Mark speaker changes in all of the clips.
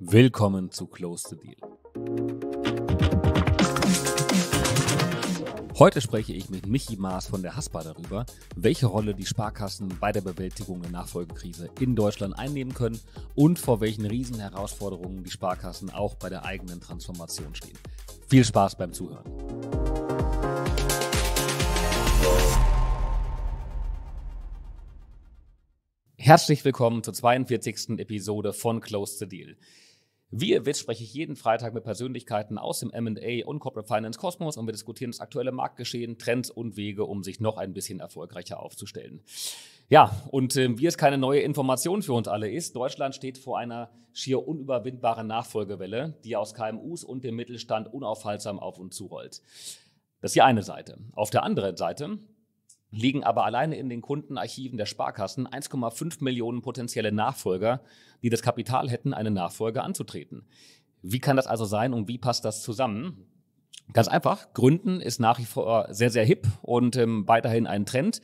Speaker 1: Willkommen zu Close the Deal. Heute spreche ich mit Michi Maas von der Haspa darüber, welche Rolle die Sparkassen bei der Bewältigung der Nachfolgekrise in Deutschland einnehmen können und vor welchen Riesenherausforderungen die Sparkassen auch bei der eigenen Transformation stehen. Viel Spaß beim Zuhören. Herzlich willkommen zur 42. Episode von Close the Deal. Wie ihr wisst, spreche ich jeden Freitag mit Persönlichkeiten aus dem MA und Corporate Finance Kosmos und wir diskutieren das aktuelle Marktgeschehen, Trends und Wege, um sich noch ein bisschen erfolgreicher aufzustellen. Ja, und äh, wie es keine neue Information für uns alle ist, Deutschland steht vor einer schier unüberwindbaren Nachfolgewelle, die aus KMUs und dem Mittelstand unaufhaltsam auf uns zurollt. Das ist die eine Seite. Auf der anderen Seite liegen aber alleine in den Kundenarchiven der Sparkassen 1,5 Millionen potenzielle Nachfolger, die das Kapital hätten, eine Nachfolge anzutreten. Wie kann das also sein und wie passt das zusammen? Ganz einfach, Gründen ist nach wie vor sehr, sehr hip und ähm, weiterhin ein Trend.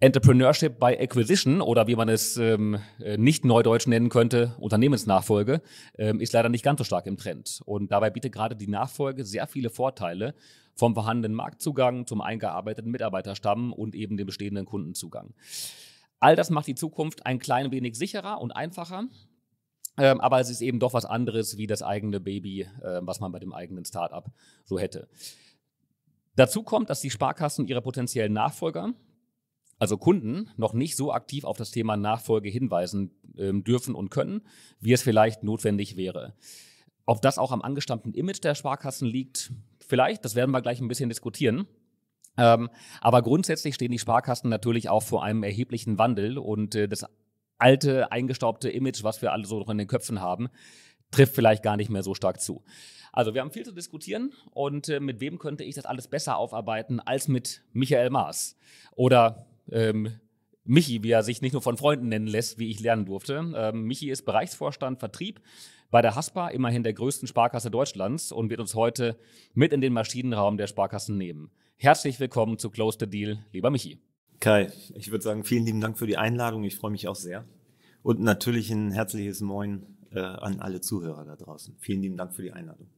Speaker 1: Entrepreneurship by Acquisition oder wie man es ähm, äh, nicht neudeutsch nennen könnte, Unternehmensnachfolge, ähm, ist leider nicht ganz so stark im Trend. Und dabei bietet gerade die Nachfolge sehr viele Vorteile vom vorhandenen Marktzugang zum eingearbeiteten Mitarbeiterstamm und eben dem bestehenden Kundenzugang. All das macht die Zukunft ein klein wenig sicherer und einfacher. Ähm, aber es ist eben doch was anderes wie das eigene Baby, äh, was man bei dem eigenen Startup so hätte. Dazu kommt, dass die Sparkassen ihre potenziellen Nachfolger, also Kunden, noch nicht so aktiv auf das Thema Nachfolge hinweisen ähm, dürfen und können, wie es vielleicht notwendig wäre. Ob das auch am angestammten Image der Sparkassen liegt, vielleicht, das werden wir gleich ein bisschen diskutieren. Ähm, aber grundsätzlich stehen die Sparkassen natürlich auch vor einem erheblichen Wandel und äh, das alte, eingestaubte Image, was wir alle so noch in den Köpfen haben, trifft vielleicht gar nicht mehr so stark zu. Also wir haben viel zu diskutieren und äh, mit wem könnte ich das alles besser aufarbeiten als mit Michael Maas oder ähm, Michi, wie er sich nicht nur von Freunden nennen lässt, wie ich lernen durfte. Ähm, Michi ist Bereichsvorstand Vertrieb bei der Haspa, immerhin der größten Sparkasse Deutschlands und wird uns heute mit in den Maschinenraum der Sparkassen nehmen. Herzlich willkommen zu Close the Deal, lieber Michi. Kai, ich würde sagen, vielen lieben Dank für die Einladung. Ich freue mich auch sehr.
Speaker 2: Und natürlich
Speaker 1: ein herzliches Moin äh, an alle Zuhörer da draußen. Vielen lieben Dank für die Einladung.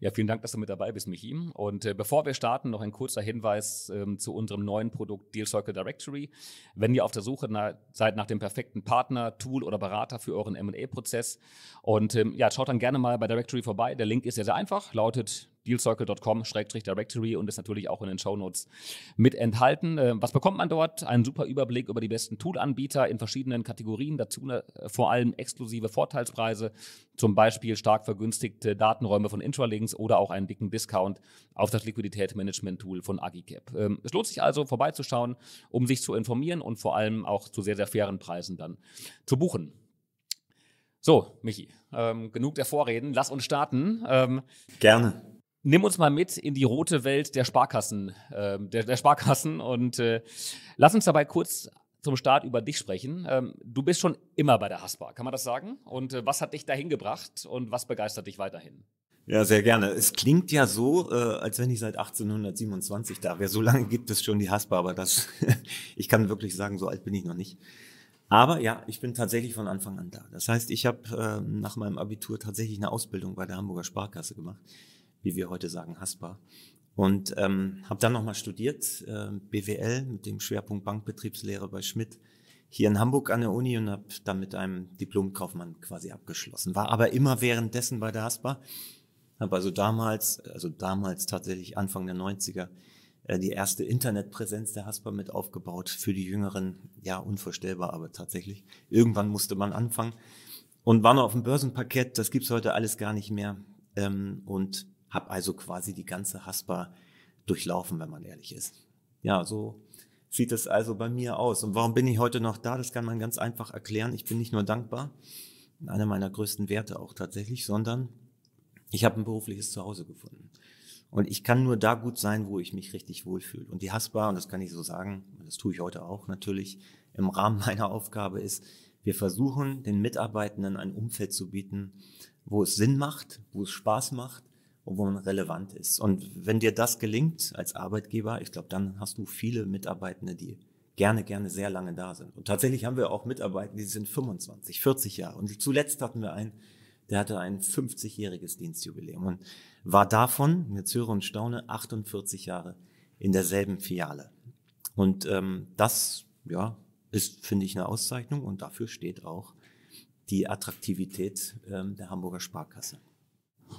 Speaker 1: Ja, vielen Dank, dass du mit dabei bist, Michi. Und äh, bevor wir starten, noch ein kurzer Hinweis ähm, zu unserem neuen Produkt Deal Circle Directory. Wenn ihr auf der Suche na seid nach dem perfekten Partner, Tool oder Berater für euren M&A-Prozess und ähm, ja, schaut dann gerne mal bei Directory vorbei. Der Link ist ja sehr einfach, lautet dealcircle.com-directory und ist natürlich auch in den Show Notes mit enthalten. Äh, was bekommt man dort? Einen super Überblick über die besten Tool-Anbieter in verschiedenen Kategorien, dazu äh, vor allem exklusive Vorteilspreise, zum Beispiel stark vergünstigte Datenräume von Intralinks oder auch einen dicken Discount auf das Liquiditätsmanagement-Tool von Agicap. Ähm, es lohnt sich also, vorbeizuschauen, um sich zu informieren und vor allem auch zu sehr, sehr fairen Preisen dann zu buchen. So, Michi, ähm, genug der Vorreden. Lass uns starten. Ähm, Gerne. Nimm uns mal mit in die rote Welt der Sparkassen, äh, der, der, Sparkassen und äh, lass uns dabei kurz zum Start über dich sprechen. Ähm, du bist schon immer bei der Haspa, kann man das sagen? Und äh, was hat dich dahin gebracht und was begeistert dich weiterhin?
Speaker 2: Ja, sehr gerne. Es klingt ja so, äh, als wenn ich seit 1827 da wäre. So lange gibt es schon die Haspa, aber das, ich kann wirklich sagen, so alt bin ich noch nicht. Aber ja, ich bin tatsächlich von Anfang an da. Das heißt, ich habe äh, nach meinem Abitur tatsächlich eine Ausbildung bei der Hamburger Sparkasse gemacht wie wir heute sagen, Haspa. Und ähm, habe dann nochmal studiert, äh, BWL mit dem Schwerpunkt Bankbetriebslehre bei Schmidt hier in Hamburg an der Uni und habe dann mit einem Diplomkaufmann quasi abgeschlossen. War aber immer währenddessen bei der Haspa. Habe also damals, also damals tatsächlich Anfang der 90er, äh, die erste Internetpräsenz der Haspa mit aufgebaut. Für die Jüngeren, ja, unvorstellbar, aber tatsächlich. Irgendwann musste man anfangen. Und war noch auf dem Börsenpaket. das gibt's heute alles gar nicht mehr. Ähm, und habe also quasi die ganze Haspa durchlaufen, wenn man ehrlich ist. Ja, so sieht es also bei mir aus. Und warum bin ich heute noch da? Das kann man ganz einfach erklären. Ich bin nicht nur dankbar, einer meiner größten Werte auch tatsächlich, sondern ich habe ein berufliches Zuhause gefunden. Und ich kann nur da gut sein, wo ich mich richtig wohlfühle. Und die Haspa, und das kann ich so sagen, das tue ich heute auch natürlich, im Rahmen meiner Aufgabe ist, wir versuchen, den Mitarbeitenden ein Umfeld zu bieten, wo es Sinn macht, wo es Spaß macht, wo man relevant ist. Und wenn dir das gelingt als Arbeitgeber, ich glaube, dann hast du viele Mitarbeitende, die gerne, gerne sehr lange da sind. Und tatsächlich haben wir auch Mitarbeitende, die sind 25, 40 Jahre. Und zuletzt hatten wir einen, der hatte ein 50-jähriges Dienstjubiläum und war davon, jetzt höre und staune, 48 Jahre in derselben Filiale. Und ähm, das ja, ist, finde ich, eine Auszeichnung und dafür steht auch
Speaker 1: die Attraktivität ähm, der Hamburger Sparkasse.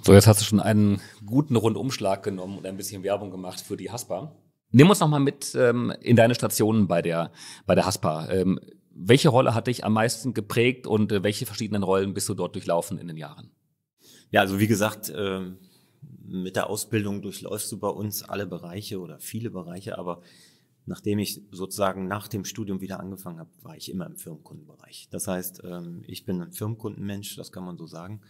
Speaker 1: So, jetzt hast du schon einen guten Rundumschlag genommen und ein bisschen Werbung gemacht für die Haspa. Nimm uns nochmal mit ähm, in deine Stationen bei der, bei der Haspa. Ähm, welche Rolle hat dich am meisten geprägt und äh, welche verschiedenen Rollen bist du dort durchlaufen in den Jahren? Ja, also wie gesagt, ähm,
Speaker 2: mit der Ausbildung durchläufst du bei uns alle Bereiche oder viele Bereiche, aber nachdem ich sozusagen nach dem Studium wieder angefangen habe, war ich immer im Firmenkundenbereich. Das heißt, ähm, ich bin ein Firmenkundenmensch, das kann man so sagen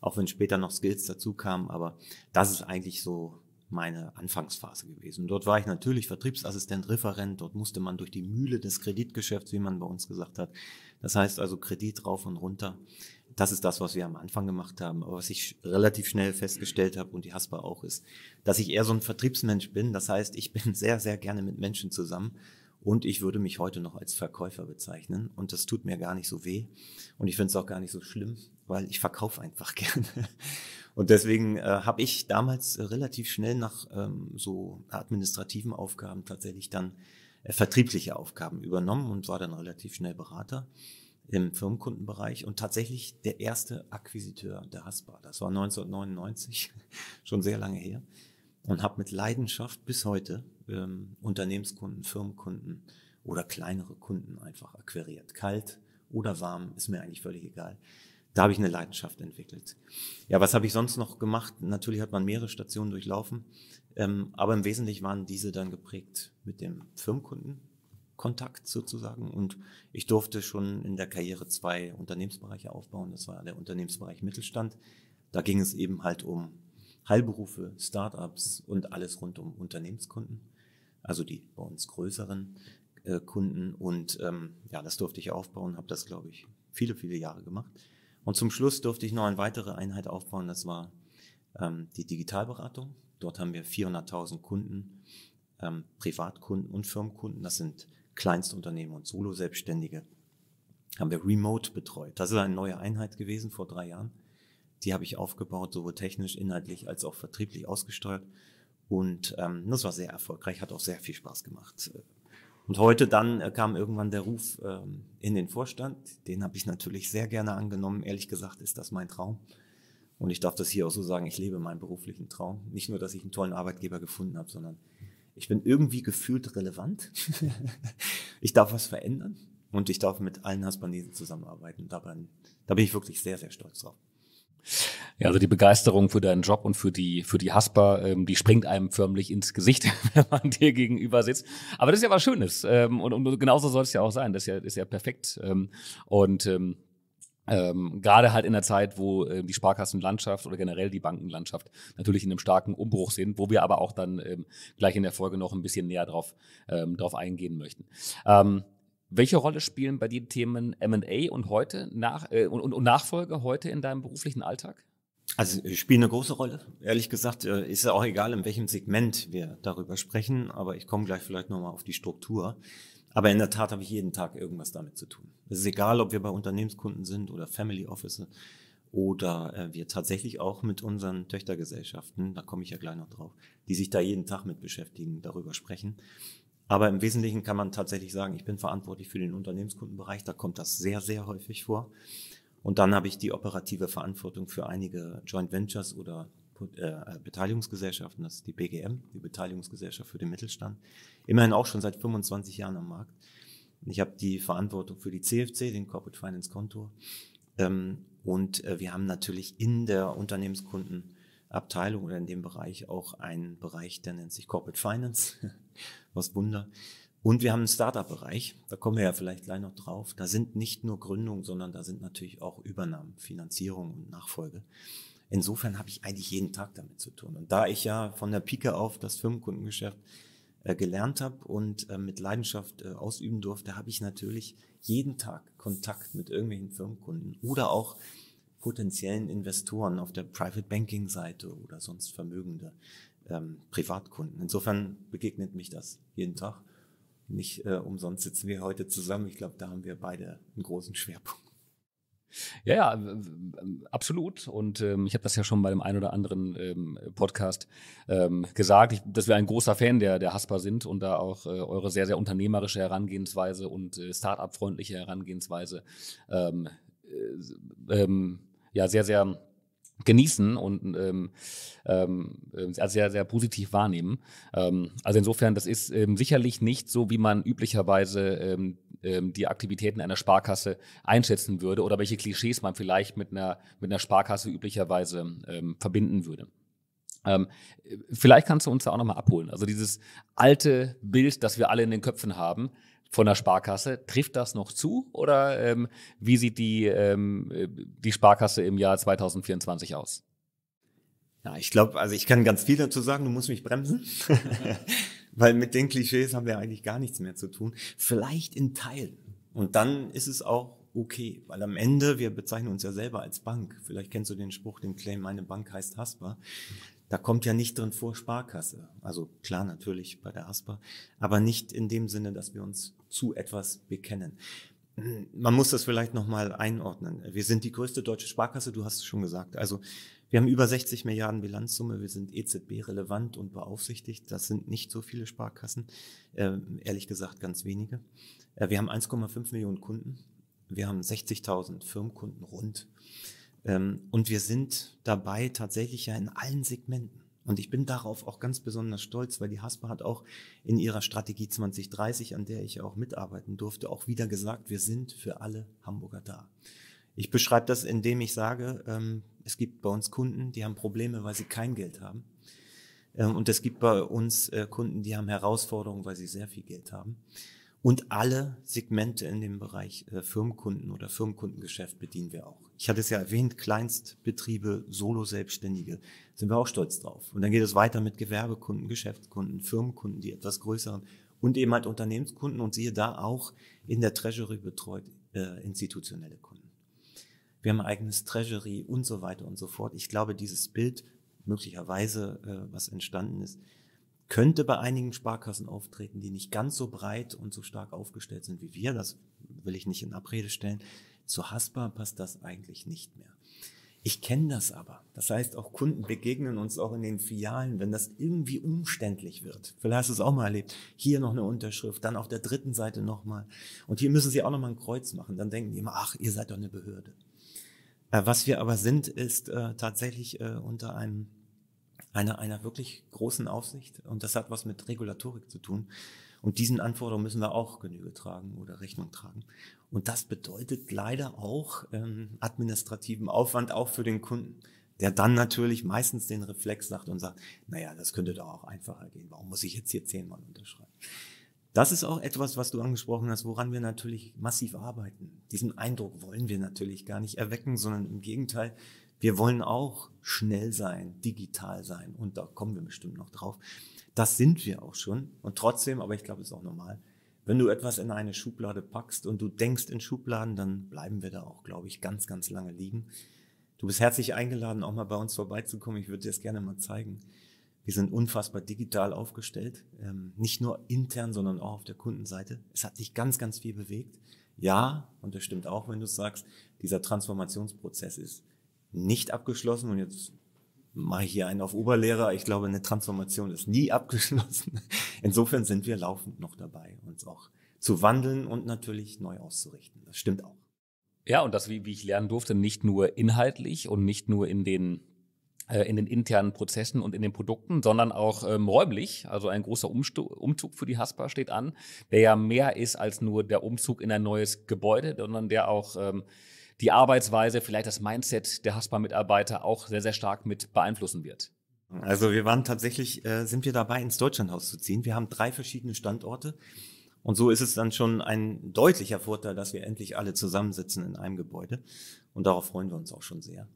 Speaker 2: auch wenn später noch Skills dazu kamen. Aber das ist eigentlich so meine Anfangsphase gewesen. Dort war ich natürlich Vertriebsassistent, Referent. Dort musste man durch die Mühle des Kreditgeschäfts, wie man bei uns gesagt hat. Das heißt also Kredit rauf und runter. Das ist das, was wir am Anfang gemacht haben. Aber was ich relativ schnell festgestellt habe und die Haspa auch ist, dass ich eher so ein Vertriebsmensch bin. Das heißt, ich bin sehr, sehr gerne mit Menschen zusammen und ich würde mich heute noch als Verkäufer bezeichnen. Und das tut mir gar nicht so weh. Und ich finde es auch gar nicht so schlimm, weil ich verkaufe einfach gerne. Und deswegen äh, habe ich damals äh, relativ schnell nach ähm, so administrativen Aufgaben tatsächlich dann äh, vertriebliche Aufgaben übernommen und war dann relativ schnell Berater im Firmenkundenbereich und tatsächlich der erste Akquisiteur der Haspa. Das war 1999, schon sehr lange her und habe mit Leidenschaft bis heute ähm, Unternehmenskunden, Firmenkunden oder kleinere Kunden einfach akquiriert. Kalt oder warm, ist mir eigentlich völlig egal. Da habe ich eine Leidenschaft entwickelt. Ja, was habe ich sonst noch gemacht? Natürlich hat man mehrere Stationen durchlaufen, ähm, aber im Wesentlichen waren diese dann geprägt mit dem Firmenkundenkontakt sozusagen. Und ich durfte schon in der Karriere zwei Unternehmensbereiche aufbauen. Das war der Unternehmensbereich Mittelstand. Da ging es eben halt um Heilberufe, Startups und alles rund um Unternehmenskunden also die bei uns größeren äh, Kunden. Und ähm, ja, das durfte ich aufbauen, habe das, glaube ich, viele, viele Jahre gemacht. Und zum Schluss durfte ich noch eine weitere Einheit aufbauen, das war ähm, die Digitalberatung. Dort haben wir 400.000 Kunden, ähm, Privatkunden und Firmenkunden. Das sind Kleinstunternehmen und Solo-Selbstständige. Haben wir remote betreut. Das ist eine neue Einheit gewesen vor drei Jahren. Die habe ich aufgebaut, sowohl technisch, inhaltlich als auch vertrieblich ausgesteuert. Und ähm, das war sehr erfolgreich, hat auch sehr viel Spaß gemacht. Und heute dann äh, kam irgendwann der Ruf ähm, in den Vorstand. Den habe ich natürlich sehr gerne angenommen. Ehrlich gesagt ist das mein Traum. Und ich darf das hier auch so sagen, ich lebe meinen beruflichen Traum. Nicht nur, dass ich einen tollen Arbeitgeber gefunden habe, sondern ich bin irgendwie gefühlt relevant. ich darf was verändern und ich darf mit allen Hasbanesen zusammenarbeiten. Dabei,
Speaker 1: da bin ich wirklich sehr, sehr stolz drauf. Ja, also die Begeisterung für deinen Job und für die, für die Haspa, ähm, die springt einem förmlich ins Gesicht, wenn man dir gegenüber sitzt. Aber das ist ja was Schönes. Ähm, und, und genauso soll es ja auch sein. Das ist ja, ist ja perfekt. Ähm, und ähm, ähm, gerade halt in der Zeit, wo äh, die Sparkassenlandschaft oder generell die Bankenlandschaft natürlich in einem starken Umbruch sind, wo wir aber auch dann ähm, gleich in der Folge noch ein bisschen näher drauf, ähm, drauf eingehen möchten. Ähm, welche Rolle spielen bei dir Themen M&A und heute nach, äh, und, und Nachfolge heute in deinem beruflichen Alltag? Also äh, spielt eine große Rolle. Ehrlich
Speaker 2: gesagt äh, ist ja auch egal, in welchem Segment wir darüber sprechen, aber ich komme gleich vielleicht nochmal auf die Struktur. Aber in der Tat habe ich jeden Tag irgendwas damit zu tun. Es ist egal, ob wir bei Unternehmenskunden sind oder Family Office oder äh, wir tatsächlich auch mit unseren Töchtergesellschaften, da komme ich ja gleich noch drauf, die sich da jeden Tag mit beschäftigen, darüber sprechen. Aber im Wesentlichen kann man tatsächlich sagen, ich bin verantwortlich für den Unternehmenskundenbereich, da kommt das sehr, sehr häufig vor. Und dann habe ich die operative Verantwortung für einige Joint Ventures oder äh, Beteiligungsgesellschaften, das ist die BGM, die Beteiligungsgesellschaft für den Mittelstand, immerhin auch schon seit 25 Jahren am Markt. Ich habe die Verantwortung für die CFC, den Corporate Finance Kontor. Ähm, und äh, wir haben natürlich in der Unternehmenskundenabteilung oder in dem Bereich auch einen Bereich, der nennt sich Corporate Finance. Was Wunder. Und wir haben einen Startup-Bereich, da kommen wir ja vielleicht gleich noch drauf. Da sind nicht nur Gründungen, sondern da sind natürlich auch Übernahmen, Finanzierung und Nachfolge. Insofern habe ich eigentlich jeden Tag damit zu tun. Und da ich ja von der Pike auf das Firmenkundengeschäft äh, gelernt habe und äh, mit Leidenschaft äh, ausüben durfte, habe ich natürlich jeden Tag Kontakt mit irgendwelchen Firmenkunden oder auch potenziellen Investoren auf der Private Banking Seite oder sonst Vermögende ähm, Privatkunden. Insofern begegnet mich das jeden Tag nicht äh, umsonst sitzen wir heute zusammen. Ich glaube, da haben wir beide einen großen Schwerpunkt.
Speaker 1: Ja, ja, absolut. Und ähm, ich habe das ja schon bei dem einen oder anderen ähm, Podcast ähm, gesagt, ich, dass wir ein großer Fan der, der Haspa sind und da auch äh, eure sehr, sehr unternehmerische Herangehensweise und äh, Start-up-freundliche Herangehensweise ähm, äh, ähm, ja, sehr, sehr genießen und ähm, ähm, also sehr, sehr positiv wahrnehmen. Ähm, also insofern, das ist ähm, sicherlich nicht so, wie man üblicherweise ähm, ähm, die Aktivitäten einer Sparkasse einschätzen würde oder welche Klischees man vielleicht mit einer, mit einer Sparkasse üblicherweise ähm, verbinden würde. Ähm, äh, vielleicht kannst du uns da auch nochmal abholen. Also dieses alte Bild, das wir alle in den Köpfen haben, von der Sparkasse. Trifft das noch zu oder ähm, wie sieht die, ähm, die Sparkasse im Jahr 2024 aus? Ja, ich glaube, also ich kann ganz viel dazu sagen, du musst mich bremsen. Weil mit den Klischees haben wir eigentlich gar nichts
Speaker 2: mehr zu tun. Vielleicht in Teilen. Und dann ist es auch okay, weil am Ende, wir bezeichnen uns ja selber als Bank. Vielleicht kennst du den Spruch, den Claim, meine Bank heißt Hasper. Da kommt ja nicht drin vor Sparkasse. Also klar, natürlich bei der ASPA, aber nicht in dem Sinne, dass wir uns zu etwas bekennen. Man muss das vielleicht nochmal einordnen. Wir sind die größte deutsche Sparkasse, du hast es schon gesagt. Also wir haben über 60 Milliarden Bilanzsumme, wir sind EZB-relevant und beaufsichtigt. Das sind nicht so viele Sparkassen, äh, ehrlich gesagt ganz wenige. Äh, wir haben 1,5 Millionen Kunden, wir haben 60.000 Firmenkunden rund. Ähm, und wir sind dabei tatsächlich ja in allen Segmenten. Und ich bin darauf auch ganz besonders stolz, weil die Haspa hat auch in ihrer Strategie 2030, an der ich auch mitarbeiten durfte, auch wieder gesagt, wir sind für alle Hamburger da. Ich beschreibe das, indem ich sage, ähm, es gibt bei uns Kunden, die haben Probleme, weil sie kein Geld haben. Ähm, und es gibt bei uns äh, Kunden, die haben Herausforderungen, weil sie sehr viel Geld haben. Und alle Segmente in dem Bereich äh, Firmenkunden oder Firmenkundengeschäft bedienen wir auch. Ich hatte es ja erwähnt, Kleinstbetriebe, Solo-Selbstständige, sind wir auch stolz drauf. Und dann geht es weiter mit Gewerbekunden, Geschäftskunden, Firmenkunden, die etwas größeren und eben halt Unternehmenskunden und siehe da auch in der Treasury betreut äh, institutionelle Kunden. Wir haben ein eigenes Treasury und so weiter und so fort. Ich glaube, dieses Bild möglicherweise, äh, was entstanden ist, könnte bei einigen Sparkassen auftreten, die nicht ganz so breit und so stark aufgestellt sind wie wir. Das will ich nicht in Abrede stellen. Zu Haspa passt das eigentlich nicht mehr. Ich kenne das aber. Das heißt, auch Kunden begegnen uns auch in den Filialen, wenn das irgendwie umständlich wird. Vielleicht hast du es auch mal erlebt. Hier noch eine Unterschrift, dann auf der dritten Seite nochmal. Und hier müssen sie auch nochmal ein Kreuz machen. Dann denken die immer, ach, ihr seid doch eine Behörde. Äh, was wir aber sind, ist äh, tatsächlich äh, unter einem einer, einer wirklich großen Aufsicht. Und das hat was mit Regulatorik zu tun. Und diesen Anforderungen müssen wir auch Genüge tragen oder Rechnung tragen. Und das bedeutet leider auch ähm, administrativen Aufwand auch für den Kunden, der dann natürlich meistens den Reflex sagt und sagt, naja, das könnte doch auch einfacher gehen. Warum muss ich jetzt hier zehnmal unterschreiben? Das ist auch etwas, was du angesprochen hast, woran wir natürlich massiv arbeiten. Diesen Eindruck wollen wir natürlich gar nicht erwecken, sondern im Gegenteil, wir wollen auch schnell sein, digital sein und da kommen wir bestimmt noch drauf. Das sind wir auch schon und trotzdem, aber ich glaube, es ist auch normal. Wenn du etwas in eine Schublade packst und du denkst in Schubladen, dann bleiben wir da auch, glaube ich, ganz, ganz lange liegen. Du bist herzlich eingeladen, auch mal bei uns vorbeizukommen. Ich würde dir das gerne mal zeigen. Wir sind unfassbar digital aufgestellt, ähm, nicht nur intern, sondern auch auf der Kundenseite. Es hat sich ganz, ganz viel bewegt. Ja, und das stimmt auch, wenn du es sagst, dieser Transformationsprozess ist nicht abgeschlossen und jetzt mache ich hier einen auf Oberlehrer. Ich glaube, eine Transformation ist nie abgeschlossen. Insofern sind wir laufend noch dabei, uns
Speaker 1: auch zu wandeln und natürlich neu auszurichten. Das stimmt auch. Ja, und das, wie, wie ich lernen durfte, nicht nur inhaltlich und nicht nur in den äh, in den internen Prozessen und in den Produkten, sondern auch ähm, räumlich. Also ein großer Umstu Umzug für die Haspa steht an, der ja mehr ist als nur der Umzug in ein neues Gebäude, sondern der auch ähm, die Arbeitsweise, vielleicht das Mindset der Haspa-Mitarbeiter auch sehr, sehr stark mit beeinflussen wird? Also wir waren tatsächlich, äh, sind wir dabei, ins Deutschlandhaus zu ziehen. Wir haben drei verschiedene Standorte.
Speaker 2: Und so ist es dann schon ein deutlicher Vorteil, dass wir endlich alle zusammensitzen in einem Gebäude. Und darauf freuen wir uns auch schon sehr.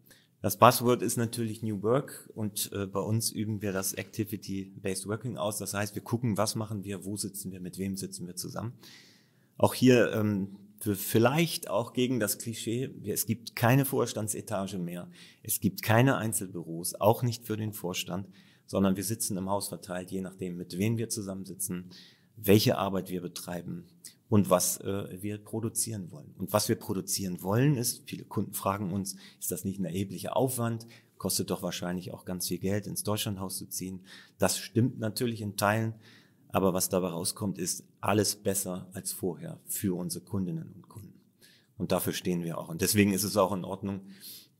Speaker 2: Das Passwort ist natürlich New Work und äh, bei uns üben wir das Activity-Based Working aus. Das heißt, wir gucken, was machen wir, wo sitzen wir, mit wem sitzen wir zusammen. Auch hier ähm, vielleicht auch gegen das Klischee, es gibt keine Vorstandsetage mehr, es gibt keine Einzelbüros, auch nicht für den Vorstand, sondern wir sitzen im Haus verteilt, je nachdem, mit wem wir zusammensitzen, welche Arbeit wir betreiben und was äh, wir produzieren wollen. Und was wir produzieren wollen ist, viele Kunden fragen uns, ist das nicht ein erheblicher Aufwand? Kostet doch wahrscheinlich auch ganz viel Geld, ins Deutschlandhaus zu ziehen. Das stimmt natürlich in Teilen. Aber was dabei rauskommt, ist alles besser als vorher für unsere Kundinnen und Kunden. Und dafür stehen wir auch. Und deswegen ist es auch in Ordnung,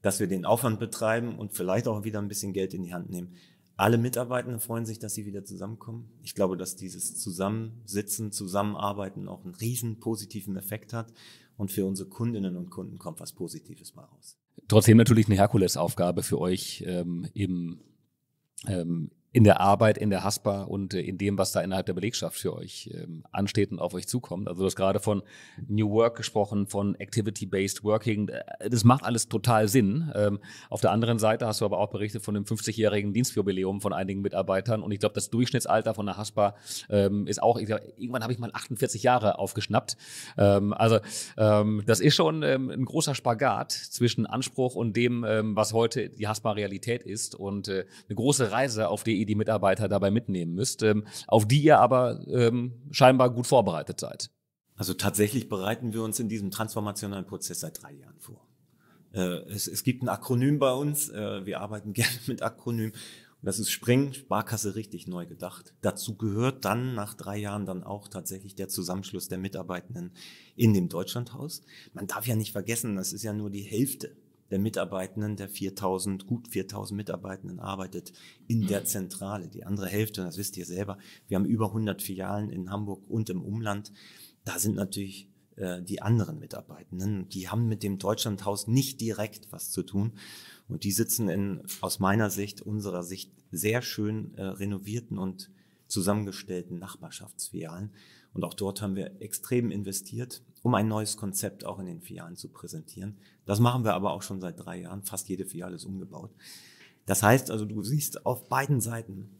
Speaker 2: dass wir den Aufwand betreiben und vielleicht auch wieder ein bisschen Geld in die Hand nehmen. Alle Mitarbeitenden freuen sich, dass sie wieder zusammenkommen. Ich glaube, dass dieses Zusammensitzen, Zusammenarbeiten auch einen riesen positiven Effekt hat. Und für unsere Kundinnen und Kunden kommt was Positives
Speaker 1: mal raus. Trotzdem natürlich eine Herkulesaufgabe für euch ähm, im ähm, in der Arbeit, in der Haspa und äh, in dem, was da innerhalb der Belegschaft für euch ähm, ansteht und auf euch zukommt. Also du hast gerade von New Work gesprochen, von Activity-Based Working. Äh, das macht alles total Sinn. Ähm, auf der anderen Seite hast du aber auch berichtet von dem 50-jährigen Dienstjubiläum von einigen Mitarbeitern. Und ich glaube, das Durchschnittsalter von der Haspa ähm, ist auch, ich glaub, irgendwann habe ich mal 48 Jahre aufgeschnappt. Ähm, also ähm, das ist schon ähm, ein großer Spagat zwischen Anspruch und dem, was heute die Haspa-Realität ist. Und äh, eine große Reise, auf die E ihr die Mitarbeiter dabei mitnehmen müsst, ähm, auf die ihr aber ähm, scheinbar gut vorbereitet seid? Also tatsächlich bereiten wir uns in diesem transformationalen Prozess seit
Speaker 2: drei Jahren vor. Äh, es, es gibt ein Akronym bei uns. Äh, wir arbeiten gerne mit Akronym. Das ist Spring, Sparkasse richtig neu gedacht. Dazu gehört dann nach drei Jahren dann auch tatsächlich der Zusammenschluss der Mitarbeitenden in dem Deutschlandhaus. Man darf ja nicht vergessen, das ist ja nur die Hälfte der Mitarbeitenden, der 4000, gut 4000 Mitarbeitenden arbeitet in der Zentrale. Die andere Hälfte, das wisst ihr selber, wir haben über 100 Filialen in Hamburg und im Umland. Da sind natürlich äh, die anderen Mitarbeitenden, die haben mit dem Deutschlandhaus nicht direkt was zu tun. Und die sitzen in, aus meiner Sicht, unserer Sicht, sehr schön äh, renovierten und zusammengestellten Nachbarschaftsfilialen. Und auch dort haben wir extrem investiert, um ein neues Konzept auch in den Filialen zu präsentieren. Das machen wir aber auch schon seit drei Jahren. Fast jede Filiale ist umgebaut. Das heißt also, du siehst auf beiden Seiten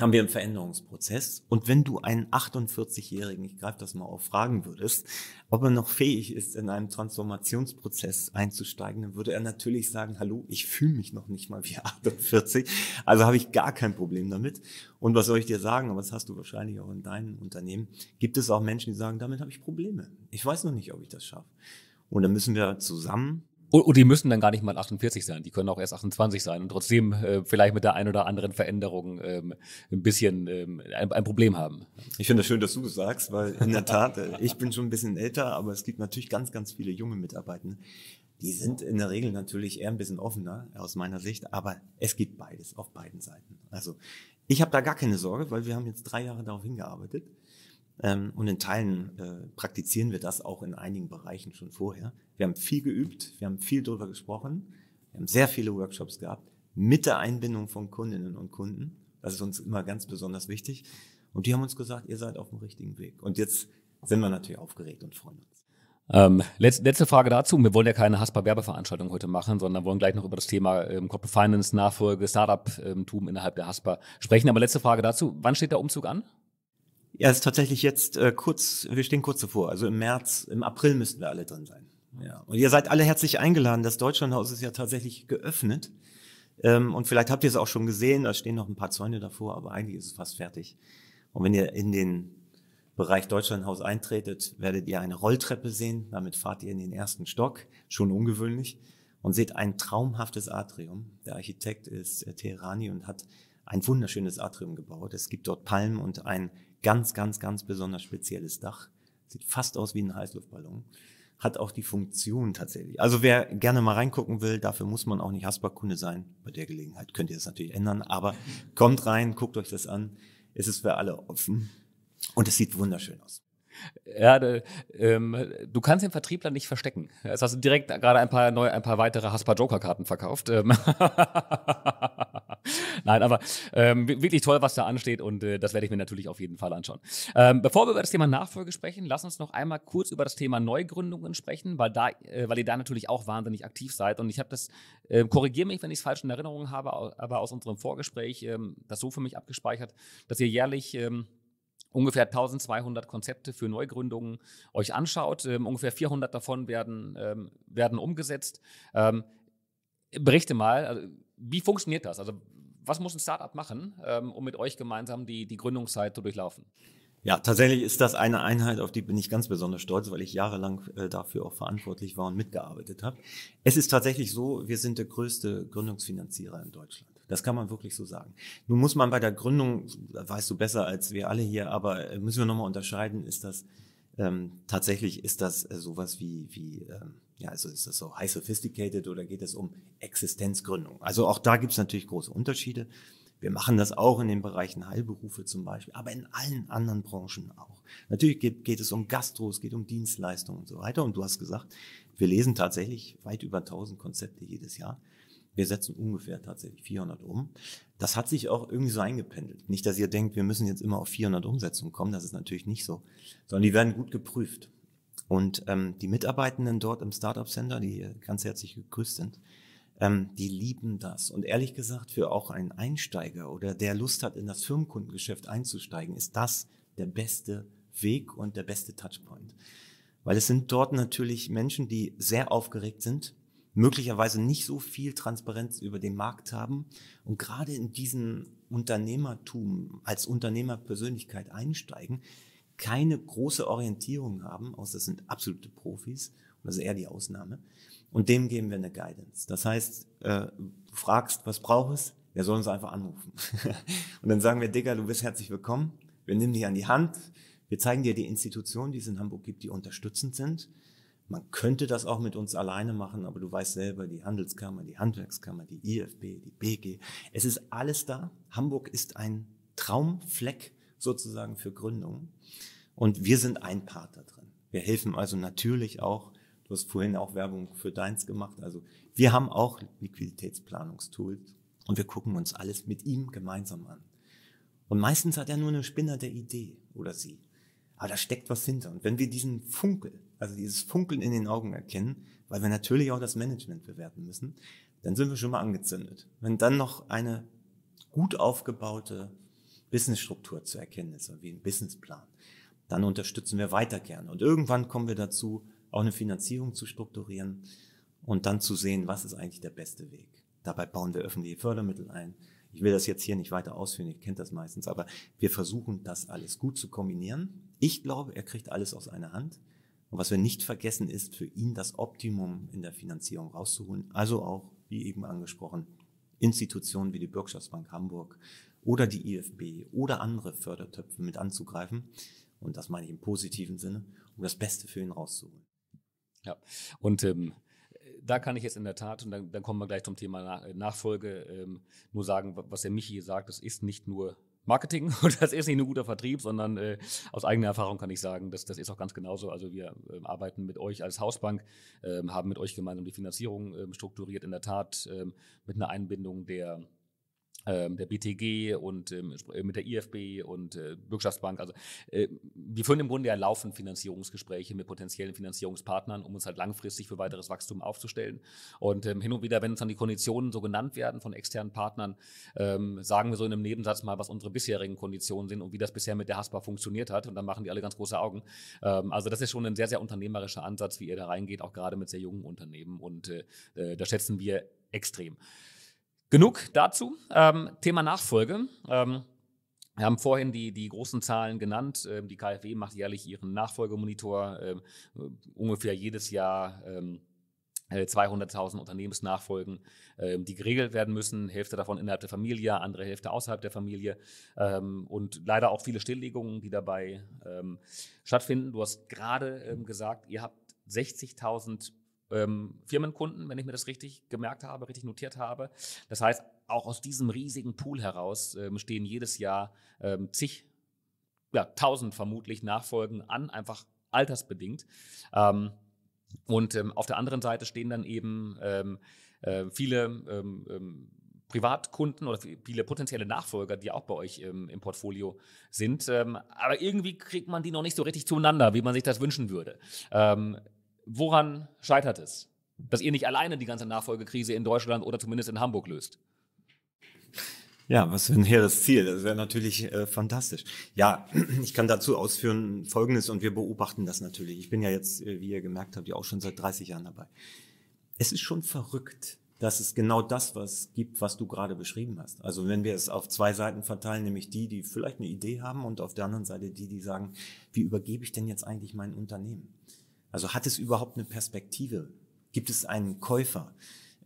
Speaker 2: haben wir einen Veränderungsprozess. Und wenn du einen 48-Jährigen, ich greife das mal auf, fragen würdest, ob er noch fähig ist, in einem Transformationsprozess einzusteigen, dann würde er natürlich sagen, hallo, ich fühle mich noch nicht mal wie 48, also habe ich gar kein Problem damit. Und was soll ich dir sagen, aber das hast du wahrscheinlich auch in deinem Unternehmen, gibt es auch Menschen,
Speaker 1: die sagen, damit habe ich Probleme. Ich weiß noch nicht, ob ich das schaffe. Und dann müssen wir zusammen und, die müssen dann gar nicht mal 48 sein, die können auch erst 28 sein und trotzdem äh, vielleicht mit der ein oder anderen Veränderung ähm, ein bisschen ähm, ein, ein, Problem haben. Ich finde es das schön, dass du das sagst, weil in der
Speaker 2: Tat, äh, ich bin schon ein bisschen älter, aber es gibt natürlich ganz, ganz viele junge Mitarbeitende. Die sind in der Regel natürlich eher ein bisschen offener aus meiner Sicht, aber es gibt beides auf beiden Seiten. Also ich habe da gar keine Sorge, weil wir haben jetzt drei Jahre darauf hingearbeitet. Ähm, und in Teilen äh, praktizieren wir das auch in einigen Bereichen schon vorher. Wir haben viel geübt, wir haben viel darüber gesprochen, wir haben sehr viele Workshops gehabt mit der Einbindung von Kundinnen und Kunden. Das ist uns immer ganz besonders wichtig. Und die haben uns gesagt, ihr seid auf dem richtigen Weg. Und jetzt
Speaker 1: sind wir natürlich aufgeregt und freuen uns. Ähm, letzte, letzte Frage dazu. Wir wollen ja keine Haspa-Werbeveranstaltung heute machen, sondern wollen gleich noch über das Thema ähm, Corporate Finance, Nachfolge, Startup-Tum ähm, innerhalb der Haspa sprechen. Aber letzte Frage dazu. Wann steht der Umzug an? Ja, es ist tatsächlich jetzt äh, kurz,
Speaker 2: wir stehen kurz davor. Also im März, im April müssten wir alle drin sein. Ja. Und ihr seid alle herzlich eingeladen. Das Deutschlandhaus ist ja tatsächlich geöffnet. Ähm, und vielleicht habt ihr es auch schon gesehen, da stehen noch ein paar Zäune davor, aber eigentlich ist es fast fertig. Und wenn ihr in den Bereich Deutschlandhaus eintretet, werdet ihr eine Rolltreppe sehen. Damit fahrt ihr in den ersten Stock, schon ungewöhnlich, und seht ein traumhaftes Atrium. Der Architekt ist äh, Teherani und hat ein wunderschönes Atrium gebaut. Es gibt dort Palmen und ein ganz, ganz, ganz besonders spezielles Dach. Sieht fast aus wie ein Heißluftballon. Hat auch die Funktion tatsächlich. Also wer gerne mal reingucken will, dafür muss man auch nicht Hasbach-Kunde sein. Bei der Gelegenheit könnt ihr das natürlich ändern. Aber kommt
Speaker 1: rein, guckt euch das an. Es ist für alle offen.
Speaker 2: Und es sieht wunderschön aus.
Speaker 1: Ja, de, ähm, du kannst den Vertriebler nicht verstecken. Jetzt hast du direkt gerade ein paar neue, ein paar weitere Haspa Joker Karten verkauft. Ähm. Nein, aber ähm, wirklich toll, was da ansteht und äh, das werde ich mir natürlich auf jeden Fall anschauen. Ähm, bevor wir über das Thema Nachfolge sprechen, lass uns noch einmal kurz über das Thema Neugründungen sprechen, weil da, äh, weil ihr da natürlich auch wahnsinnig aktiv seid und ich habe das, äh, korrigiere mich, wenn ich es falsch in Erinnerung habe, aber aus unserem Vorgespräch ähm, das so für mich abgespeichert, dass ihr jährlich ungefähr 1200 Konzepte für Neugründungen euch anschaut. Ähm, ungefähr 400 davon werden, ähm, werden umgesetzt. Ähm, berichte mal, also, wie funktioniert das? Also was muss ein Startup machen, ähm, um mit euch gemeinsam die, die Gründungszeit zu durchlaufen?
Speaker 2: Ja, tatsächlich ist das eine Einheit, auf die bin ich ganz besonders stolz, weil ich jahrelang äh, dafür auch verantwortlich war und mitgearbeitet habe. Es ist tatsächlich so, wir sind der größte Gründungsfinanzierer in Deutschland. Das kann man wirklich so sagen. Nun muss man bei der Gründung, weißt du besser als wir alle hier, aber äh, müssen wir nochmal unterscheiden, ist das ähm, tatsächlich, ist das äh, sowas wie, wie ähm, ja, also ist das so high sophisticated oder geht es um Existenzgründung? Also auch da gibt es natürlich große Unterschiede. Wir machen das auch in den Bereichen Heilberufe zum Beispiel, aber in allen anderen Branchen auch. Natürlich geht, geht es um Gastro, es geht um Dienstleistungen und so weiter. Und du hast gesagt, wir lesen tatsächlich weit über 1000 Konzepte jedes Jahr. Wir setzen ungefähr tatsächlich 400 um. Das hat sich auch irgendwie so eingependelt. Nicht, dass ihr denkt, wir müssen jetzt immer auf 400 Umsetzungen kommen. Das ist natürlich nicht so, sondern die werden gut geprüft. Und ähm, die Mitarbeitenden dort im Startup Center, die hier ganz herzlich gegrüßt sind, ähm, die lieben das. Und ehrlich gesagt, für auch einen Einsteiger oder der Lust hat, in das Firmenkundengeschäft einzusteigen, ist das der beste Weg und der beste Touchpoint. Weil es sind dort natürlich Menschen, die sehr aufgeregt sind, möglicherweise nicht so viel Transparenz über den Markt haben und gerade in diesen Unternehmertum als Unternehmerpersönlichkeit einsteigen, keine große Orientierung haben, außer das sind absolute Profis das ist eher die Ausnahme. Und dem geben wir eine Guidance. Das heißt, äh, du fragst, was brauchst du? Der soll uns einfach anrufen. und dann sagen wir, Digga, du bist herzlich willkommen. Wir nehmen dich an die Hand. Wir zeigen dir die Institutionen, die es in Hamburg gibt, die unterstützend sind. Man könnte das auch mit uns alleine machen, aber du weißt selber, die Handelskammer, die Handwerkskammer, die IFB, die BG, es ist alles da. Hamburg ist ein Traumfleck sozusagen für Gründungen. Und wir sind ein Part da drin. Wir helfen also natürlich auch, du hast vorhin auch Werbung für deins gemacht, also wir haben auch Liquiditätsplanungstools und wir gucken uns alles mit ihm gemeinsam an. Und meistens hat er nur eine Spinner der Idee oder sie. Aber da steckt was hinter. Und wenn wir diesen Funkel also dieses Funkeln in den Augen erkennen, weil wir natürlich auch das Management bewerten müssen, dann sind wir schon mal angezündet. Wenn dann noch eine gut aufgebaute Businessstruktur zu erkennen ist, also wie ein Businessplan, dann unterstützen wir weiter gerne. Und irgendwann kommen wir dazu, auch eine Finanzierung zu strukturieren und dann zu sehen, was ist eigentlich der beste Weg. Dabei bauen wir öffentliche Fördermittel ein. Ich will das jetzt hier nicht weiter ausführen, ihr kennt das meistens, aber wir versuchen das alles gut zu kombinieren. Ich glaube, er kriegt alles aus einer Hand. Und was wir nicht vergessen, ist für ihn das Optimum in der Finanzierung rauszuholen. Also auch, wie eben angesprochen, Institutionen wie die Bürgschaftsbank Hamburg oder die IFB oder andere Fördertöpfe mit anzugreifen. Und das meine ich im positiven Sinne, um das Beste für ihn rauszuholen. Ja, und ähm,
Speaker 1: da kann ich jetzt in der Tat, und dann, dann kommen wir gleich zum Thema Nachfolge, ähm, nur sagen, was der Michi gesagt hat, das ist nicht nur Marketing und das ist nicht nur guter Vertrieb, sondern äh, aus eigener Erfahrung kann ich sagen, das, das ist auch ganz genauso. Also wir ähm, arbeiten mit euch als Hausbank, ähm, haben mit euch gemeinsam die Finanzierung ähm, strukturiert, in der Tat ähm, mit einer Einbindung der ähm, der BTG und ähm, äh, mit der IFB und Bürgschaftsbank. Äh, also äh, wir führen im Grunde ja laufend Finanzierungsgespräche mit potenziellen Finanzierungspartnern, um uns halt langfristig für weiteres Wachstum aufzustellen. Und ähm, hin und wieder, wenn uns dann die Konditionen so genannt werden von externen Partnern, sagen wir so in einem Nebensatz mal, was unsere bisherigen Konditionen sind und wie das bisher mit der Haspa funktioniert hat. Und dann machen die alle ganz große Augen. also das ist schon ein sehr, sehr unternehmerischer Ansatz, wie ihr da reingeht, auch gerade mit sehr jungen Unternehmen. Und äh, da schätzen wir extrem. Genug dazu. Ähm, Thema Nachfolge. Ähm, wir haben vorhin die, die großen Zahlen genannt. Ähm, die KfW macht jährlich ihren Nachfolgemonitor. Ähm, ungefähr jedes Jahr 200.000 ähm, äh, Unternehmensnachfolgen, ähm, die geregelt werden müssen. Hälfte davon innerhalb der Familie, andere Hälfte außerhalb der Familie. und leider auch viele Stilllegungen, die dabei stattfinden. Du hast gerade gesagt, ihr habt 60.000 ähm, Firmenkunden, wenn ich mir das richtig gemerkt habe, richtig notiert habe. Das heißt, auch aus diesem riesigen Pool heraus ähm, stehen jedes Jahr ähm, zig, ja, tausend vermutlich Nachfolgen an, einfach altersbedingt. Ähm, und ähm, auf der anderen Seite stehen dann eben ähm, äh, viele Privatkunden oder viele potenzielle Nachfolger, die auch bei euch ähm, im Portfolio sind. Ähm, aber irgendwie kriegt man die noch nicht so richtig zueinander, wie man sich das wünschen würde. Ähm, woran scheitert es? Dass ihr nicht alleine die ganze Nachfolgekrise in Deutschland oder zumindest in Hamburg löst?
Speaker 2: Ja, was für ein hehres Ziel. Das wäre natürlich äh, fantastisch. Ja, ich kann dazu ausführen Folgendes und wir beobachten das natürlich. Ich bin ja jetzt, äh, wie ihr gemerkt habt, ja auch schon seit 30 Jahren dabei. Es ist schon verrückt, dass es genau das was gibt, was du gerade beschrieben hast. Also wenn wir es auf zwei Seiten verteilen, nämlich die, die vielleicht eine Idee haben und auf der anderen Seite die, die sagen, wie übergebe ich denn jetzt eigentlich mein Unternehmen? Also hat es überhaupt eine Perspektive? Gibt es einen Käufer?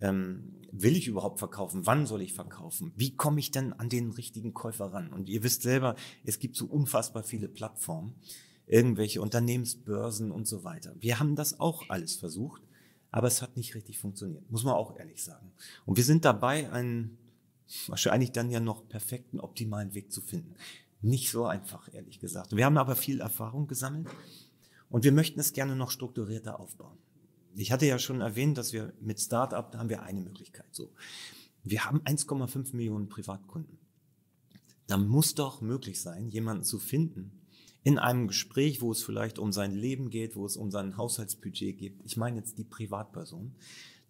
Speaker 2: Ähm, will ich überhaupt verkaufen? Wann soll ich verkaufen? Wie komme ich denn an den richtigen Käufer ran? Und ihr wisst selber, es gibt so unfassbar viele Plattformen, irgendwelche Unternehmensbörsen und so weiter. Wir haben das auch alles versucht, aber es hat nicht richtig funktioniert, muss man auch ehrlich sagen. Und wir sind dabei, einen wahrscheinlich dann ja noch perfekten, optimalen Weg zu finden. Nicht so einfach, ehrlich gesagt. Wir haben aber viel Erfahrung gesammelt und wir möchten es gerne noch strukturierter aufbauen. Ich hatte ja schon erwähnt, dass wir mit Startup, da haben wir eine Möglichkeit. So. Wir haben 1,5 Millionen Privatkunden. Da muss doch möglich sein, jemanden zu finden in einem Gespräch, wo es vielleicht um sein Leben geht, wo es um sein Haushaltsbudget geht. Ich meine jetzt die Privatperson,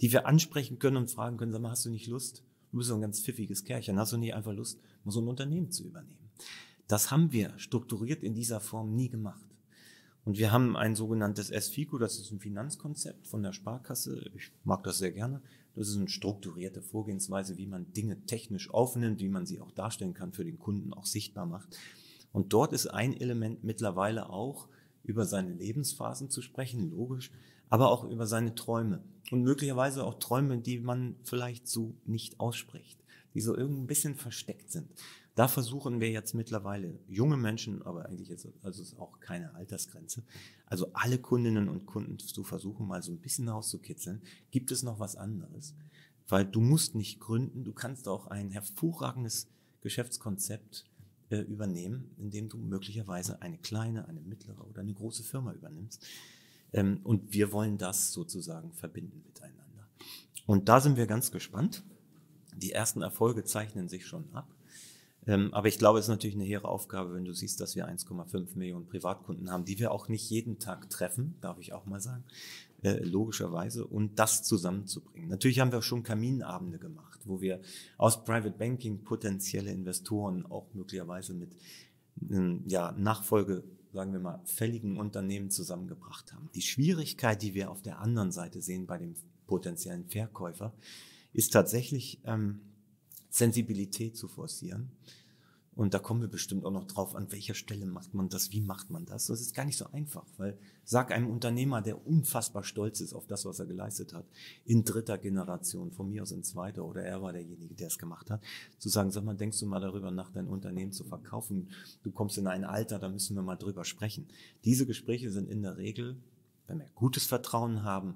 Speaker 2: die wir ansprechen können und fragen können, sag mal, hast du nicht Lust? Du bist so ein ganz pfiffiges Kerlchen. Hast du nicht einfach Lust, mal so ein Unternehmen zu übernehmen? Das haben wir strukturiert in dieser Form nie gemacht. Und wir haben ein sogenanntes SFICO, das ist ein Finanzkonzept von der Sparkasse. Ich mag das sehr gerne. Das ist eine strukturierte Vorgehensweise, wie man Dinge technisch aufnimmt, wie man sie auch darstellen kann, für den Kunden auch sichtbar macht. Und dort ist ein Element mittlerweile auch, über seine Lebensphasen zu sprechen, logisch, aber auch über seine Träume. Und möglicherweise auch Träume, die man vielleicht so nicht ausspricht, die so irgendwie ein bisschen versteckt sind. Da versuchen wir jetzt mittlerweile junge Menschen, aber eigentlich jetzt, also auch keine Altersgrenze, also alle Kundinnen und Kunden zu versuchen, mal so ein bisschen rauszukitzeln. Gibt es noch was anderes? Weil du musst nicht gründen, du kannst auch ein hervorragendes Geschäftskonzept äh, übernehmen, indem du möglicherweise eine kleine, eine mittlere oder eine große Firma übernimmst. Ähm, und wir wollen das sozusagen verbinden miteinander. Und da sind wir ganz gespannt. Die ersten Erfolge zeichnen sich schon ab. Ähm, aber ich glaube, es ist natürlich eine hehre Aufgabe, wenn du siehst, dass wir 1,5 Millionen Privatkunden haben, die wir auch nicht jeden Tag treffen, darf ich auch mal sagen, äh, logischerweise, und das zusammenzubringen. Natürlich haben wir auch schon Kaminabende gemacht, wo wir aus Private Banking potenzielle Investoren auch möglicherweise mit ähm, ja, Nachfolge, sagen wir mal, fälligen Unternehmen zusammengebracht haben. Die Schwierigkeit, die wir auf der anderen Seite sehen bei dem potenziellen Verkäufer, ist tatsächlich, ähm, Sensibilität zu forcieren. Und da kommen wir bestimmt auch noch drauf, an welcher Stelle macht man das, wie macht man das. Das ist gar nicht so einfach, weil sag einem Unternehmer, der unfassbar stolz ist auf das, was er geleistet hat, in dritter Generation, von mir aus in zweiter oder er war derjenige, der es gemacht hat, zu sagen, sag mal, denkst du mal darüber nach, dein Unternehmen zu verkaufen? Du kommst in ein Alter, da müssen wir mal drüber sprechen. Diese Gespräche sind in der Regel, wenn wir gutes Vertrauen haben,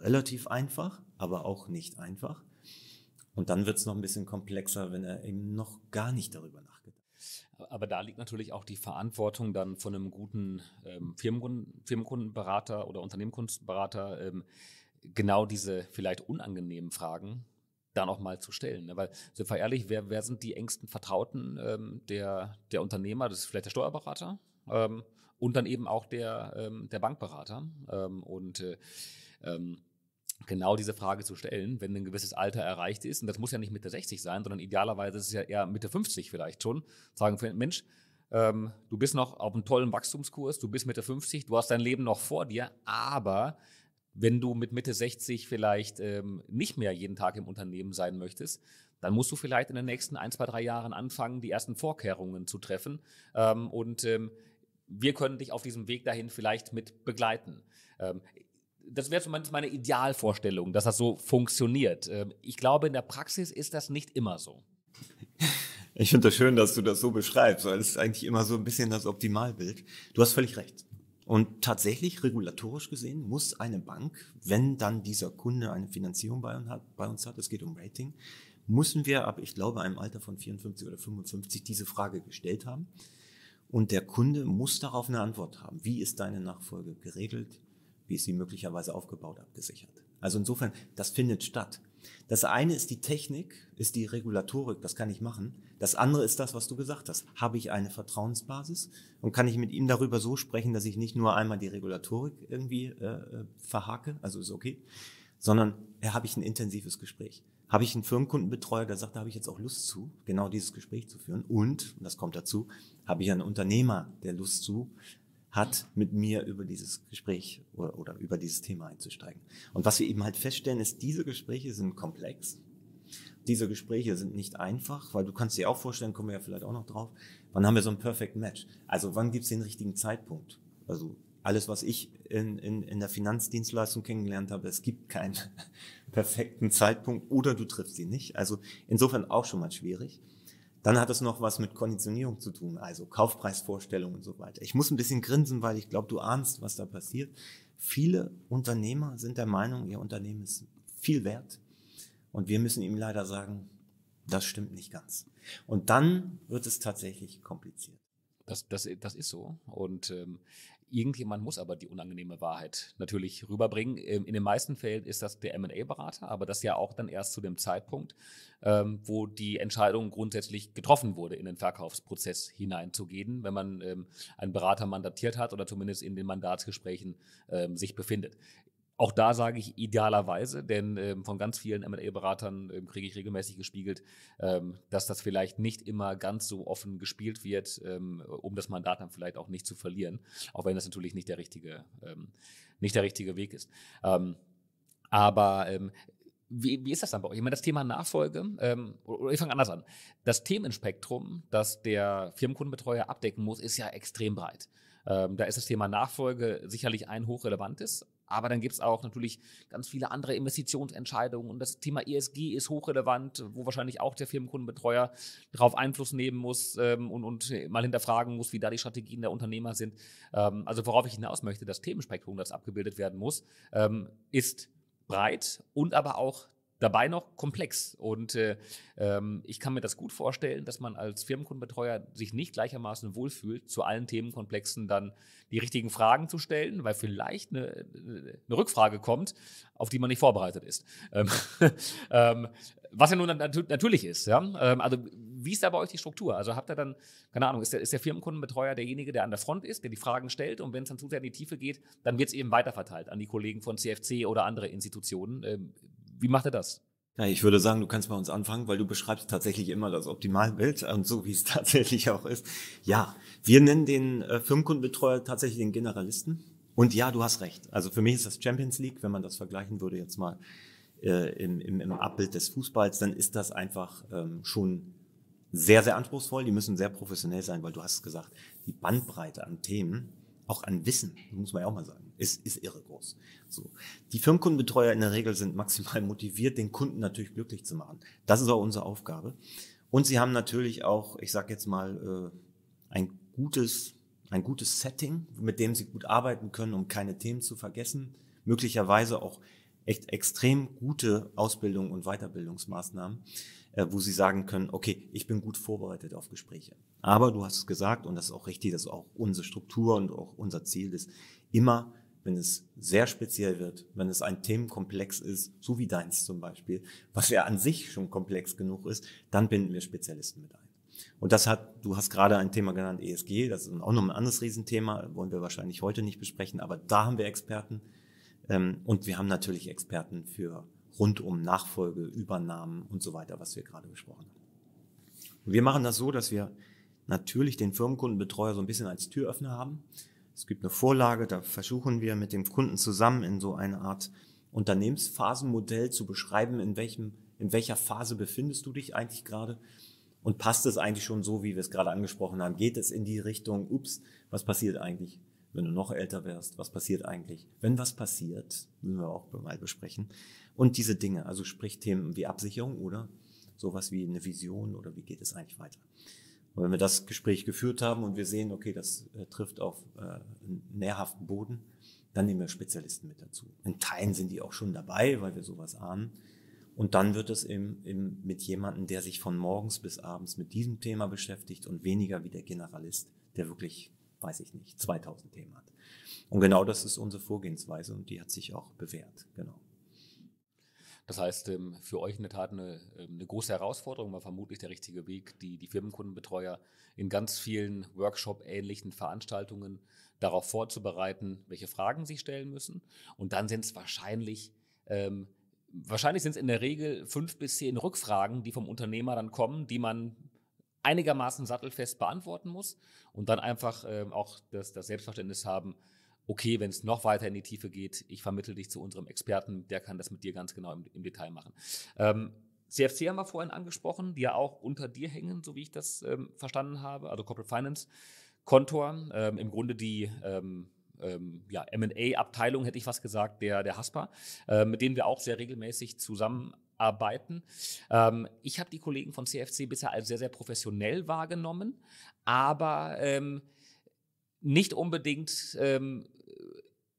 Speaker 2: relativ einfach, aber auch nicht einfach. Und dann wird es noch ein bisschen komplexer, wenn er eben noch gar nicht darüber
Speaker 1: nachgedacht Aber da liegt natürlich auch die Verantwortung dann von einem guten ähm, Firmenkunden, Firmenkundenberater oder Unternehmenskundenberater, ähm, genau diese vielleicht unangenehmen Fragen dann auch mal zu stellen. Ne? Weil, sind wir ehrlich, wer, wer sind die engsten Vertrauten ähm, der, der Unternehmer? Das ist vielleicht der Steuerberater ähm, und dann eben auch der, ähm, der Bankberater. Ähm, und äh, ähm, genau diese Frage zu stellen, wenn ein gewisses Alter erreicht ist. Und das muss ja nicht Mitte 60 sein, sondern idealerweise ist es ja eher Mitte 50 vielleicht schon. Sagen, Mensch, ähm, du bist noch auf einem tollen Wachstumskurs, du bist Mitte 50, du hast dein Leben noch vor dir, aber wenn du mit Mitte 60 vielleicht ähm, nicht mehr jeden Tag im Unternehmen sein möchtest, dann musst du vielleicht in den nächsten ein, zwei, drei Jahren anfangen, die ersten Vorkehrungen zu treffen. Ähm, und ähm, wir können dich auf diesem Weg dahin vielleicht mit begleiten. Ähm, das wäre zumindest meine Idealvorstellung, dass das so funktioniert. Ähm, ich glaube, in der Praxis ist das nicht immer so.
Speaker 2: Ich finde das schön, dass du das so beschreibst, weil es ist eigentlich immer so ein bisschen das Optimalbild. Du hast völlig recht. Und tatsächlich, regulatorisch gesehen, muss eine Bank, wenn dann dieser Kunde eine Finanzierung bei uns hat, bei uns hat es geht um Rating, müssen wir ab, ich glaube, einem Alter von 54 oder 55 diese Frage gestellt haben. Und der Kunde muss darauf eine Antwort haben. Wie ist deine Nachfolge geregelt? wie ist sie möglicherweise aufgebaut, abgesichert. Also insofern, das findet statt. Das eine ist die Technik, ist die Regulatorik, das kann ich machen. Das andere ist das, was du gesagt hast. Habe ich eine Vertrauensbasis und kann ich mit ihm darüber so sprechen, dass ich nicht nur einmal die Regulatorik irgendwie äh, äh verhake, also ist okay, sondern ja, äh, habe ich ein intensives Gespräch. Habe ich einen Firmenkundenbetreuer, der sagt, da habe ich jetzt auch Lust zu, genau dieses Gespräch zu führen. Und, und das kommt dazu, habe ich einen Unternehmer, der Lust zu, hat, mit mir über dieses Gespräch oder, oder über dieses Thema einzusteigen. Und was wir eben halt feststellen, ist, diese Gespräche sind komplex. Diese Gespräche sind nicht einfach, weil du kannst dir auch vorstellen, kommen wir ja vielleicht auch noch drauf, wann haben wir so ein Perfect Match? Also wann gibt's den richtigen Zeitpunkt? Also alles, was ich in, in, in der Finanzdienstleistung kennengelernt habe, es gibt keinen perfekten Zeitpunkt oder du triffst ihn nicht. Also insofern auch schon mal schwierig. Dann hat es noch was mit Konditionierung zu tun, also Kaufpreisvorstellungen und so weiter. Ich muss ein bisschen grinsen, weil ich glaube, du ahnst, was da passiert. Viele Unternehmer sind der Meinung, ihr Unternehmen ist viel wert. Und wir müssen ihm leider sagen, das stimmt nicht ganz. Und dann wird es
Speaker 1: tatsächlich kompliziert. Das, das, das ist so. Und ähm, irgendjemand muss aber die unangenehme Wahrheit natürlich rüberbringen. Ähm, in den meisten Fällen ist das der MA-Berater, aber das ja auch dann erst zu dem Zeitpunkt, ähm, wo die Entscheidung grundsätzlich getroffen wurde, in den Verkaufsprozess hineinzugehen, wenn man ähm, einen Berater mandatiert hat oder zumindest in den Mandatsgesprächen sich befindet. Auch da sage ich idealerweise, denn ähm, von ganz vielen MA-Beratern ähm, kriege ich regelmäßig gespiegelt, ähm, dass das vielleicht nicht immer ganz so offen gespielt wird, ähm, um das Mandat dann vielleicht auch nicht zu verlieren, auch wenn das natürlich nicht der richtige, ähm, nicht der richtige Weg ist. Ähm, aber wie, wie ist das dann bei euch? Ich meine, das Thema Nachfolge, ähm, oder ich fange anders an. Das Themenspektrum, das der Firmenkundenbetreuer abdecken muss, ist ja extrem breit. Ähm, da ist das Thema Nachfolge sicherlich ein hochrelevantes, aber dann gibt es auch natürlich ganz viele andere Investitionsentscheidungen und das Thema ESG ist hochrelevant, wo wahrscheinlich auch der Firmenkundenbetreuer darauf Einfluss nehmen muss ähm, und, und mal hinterfragen muss, wie da die Strategien der Unternehmer sind. Ähm, also worauf ich hinaus möchte, das Themenspektrum, das abgebildet werden muss, ähm, ist breit und aber auch dabei noch komplex. Und äh, ähm, ich kann mir das gut vorstellen, dass man als Firmenkundenbetreuer sich nicht gleichermaßen wohlfühlt, zu allen Themenkomplexen dann die richtigen Fragen zu stellen, weil vielleicht eine, eine Rückfrage kommt, auf die man nicht vorbereitet ist. Ähm, ähm, was ja nun nat natürlich ist. Ja? Ähm, also wie ist da bei euch die Struktur? Also habt ihr dann, keine Ahnung, ist der, ist der Firmenkundenbetreuer derjenige, der an der Front ist, der die Fragen stellt und wenn es dann zu sehr in die Tiefe geht, dann wird es eben weiterverteilt an die Kollegen von CFC oder andere Institutionen. Ähm, wie macht er
Speaker 2: das? Ja, ich würde sagen, du kannst bei uns anfangen, weil du beschreibst tatsächlich immer das Optimalbild und ähm, so, wie es tatsächlich auch ist. Ja, wir nennen den äh, Firmenkundenbetreuer tatsächlich den Generalisten. Und ja, du hast recht. Also für mich ist das Champions League, wenn man das vergleichen würde jetzt mal äh, im, im, im, Abbild des Fußballs, dann ist das einfach ähm, schon sehr, sehr anspruchsvoll. Die müssen sehr professionell sein, weil du hast gesagt, die Bandbreite an Themen auch an Wissen, muss man ja auch mal sagen, ist, ist irre groß. So. Die Firmenkundenbetreuer in der Regel sind maximal motiviert, den Kunden natürlich glücklich zu machen. Das ist auch unsere Aufgabe. Und sie haben natürlich auch, ich sage jetzt mal, äh, ein gutes, ein gutes Setting, mit dem sie gut arbeiten können, um keine Themen zu vergessen. Möglicherweise auch echt extrem gute Ausbildung und Weiterbildungsmaßnahmen. Äh, wo sie sagen können, okay, ich bin gut vorbereitet auf Gespräche. Aber du hast es gesagt, und das ist auch richtig, das ist auch unsere Struktur und auch unser Ziel ist, immer, wenn es sehr speziell wird, wenn es ein Themenkomplex ist, so wie deins zum Beispiel, was ja an sich schon komplex genug ist, dann binden wir Spezialisten mit ein. Und das hat, du hast gerade ein Thema genannt, ESG, das ist auch noch ein anderes Riesenthema, wollen wir wahrscheinlich heute nicht besprechen, aber da haben wir Experten. Ähm, und wir haben natürlich Experten für rund um Nachfolge, Übernahmen und so weiter, was wir gerade besprochen haben. Und wir machen das so, dass wir natürlich den Firmenkundenbetreuer so ein bisschen als Türöffner haben. Es gibt eine Vorlage, da versuchen wir mit dem Kunden zusammen in so eine Art Unternehmensphasenmodell zu beschreiben, in welchem, in welcher Phase befindest du dich eigentlich gerade und passt es eigentlich schon so, wie wir es gerade angesprochen haben? Geht es in die Richtung, ups, was passiert eigentlich? wenn du noch älter wärst, was passiert eigentlich? Wenn was passiert, müssen wir auch mal besprechen. Und diese Dinge, also sprich Themen wie Absicherung oder sowas wie eine Vision oder wie geht es eigentlich weiter? Und wenn wir das Gespräch geführt haben und wir sehen, okay, das äh, trifft auf äh, nährhaften Boden, dann nehmen wir Spezialisten mit dazu. In Teilen sind die auch schon dabei, weil wir sowas ahnen. Und dann wird es eben, eben mit jemandem, der sich von morgens bis abends mit diesem Thema beschäftigt und weniger wie der Generalist, der wirklich weiß ich nicht, 2000 Themen hat. Und genau das ist unsere Vorgehensweise und die hat sich auch bewährt. Genau.
Speaker 1: Das heißt, ähm, für euch in der Tat eine, ähm, eine, große Herausforderung, war vermutlich der richtige Weg, die, die Firmenkundenbetreuer in ganz vielen Workshop-ähnlichen Veranstaltungen darauf vorzubereiten, welche Fragen sie stellen müssen. Und dann sind es wahrscheinlich, ähm, wahrscheinlich sind es in der Regel fünf bis zehn Rückfragen, die vom Unternehmer dann kommen, die man einigermaßen sattelfest beantworten muss und dann einfach ähm, auch das, das Selbstverständnis haben, okay, wenn es noch weiter in die Tiefe geht, ich vermittel dich zu unserem Experten, der kann das mit dir ganz genau im, im Detail machen. Ähm, CFC haben wir vorhin angesprochen, die ja auch unter dir hängen, so wie ich das ähm, verstanden habe, also Corporate Finance, Kontor, ähm, im Grunde die ähm, ähm ja, MA-Abteilung, hätte ich was gesagt, der, der HASPA, äh, mit denen wir auch sehr regelmäßig zusammenarbeiten arbeiten. Ähm, ich habe die Kollegen von CFC bisher als sehr, sehr professionell wahrgenommen, aber ähm, nicht unbedingt ähm,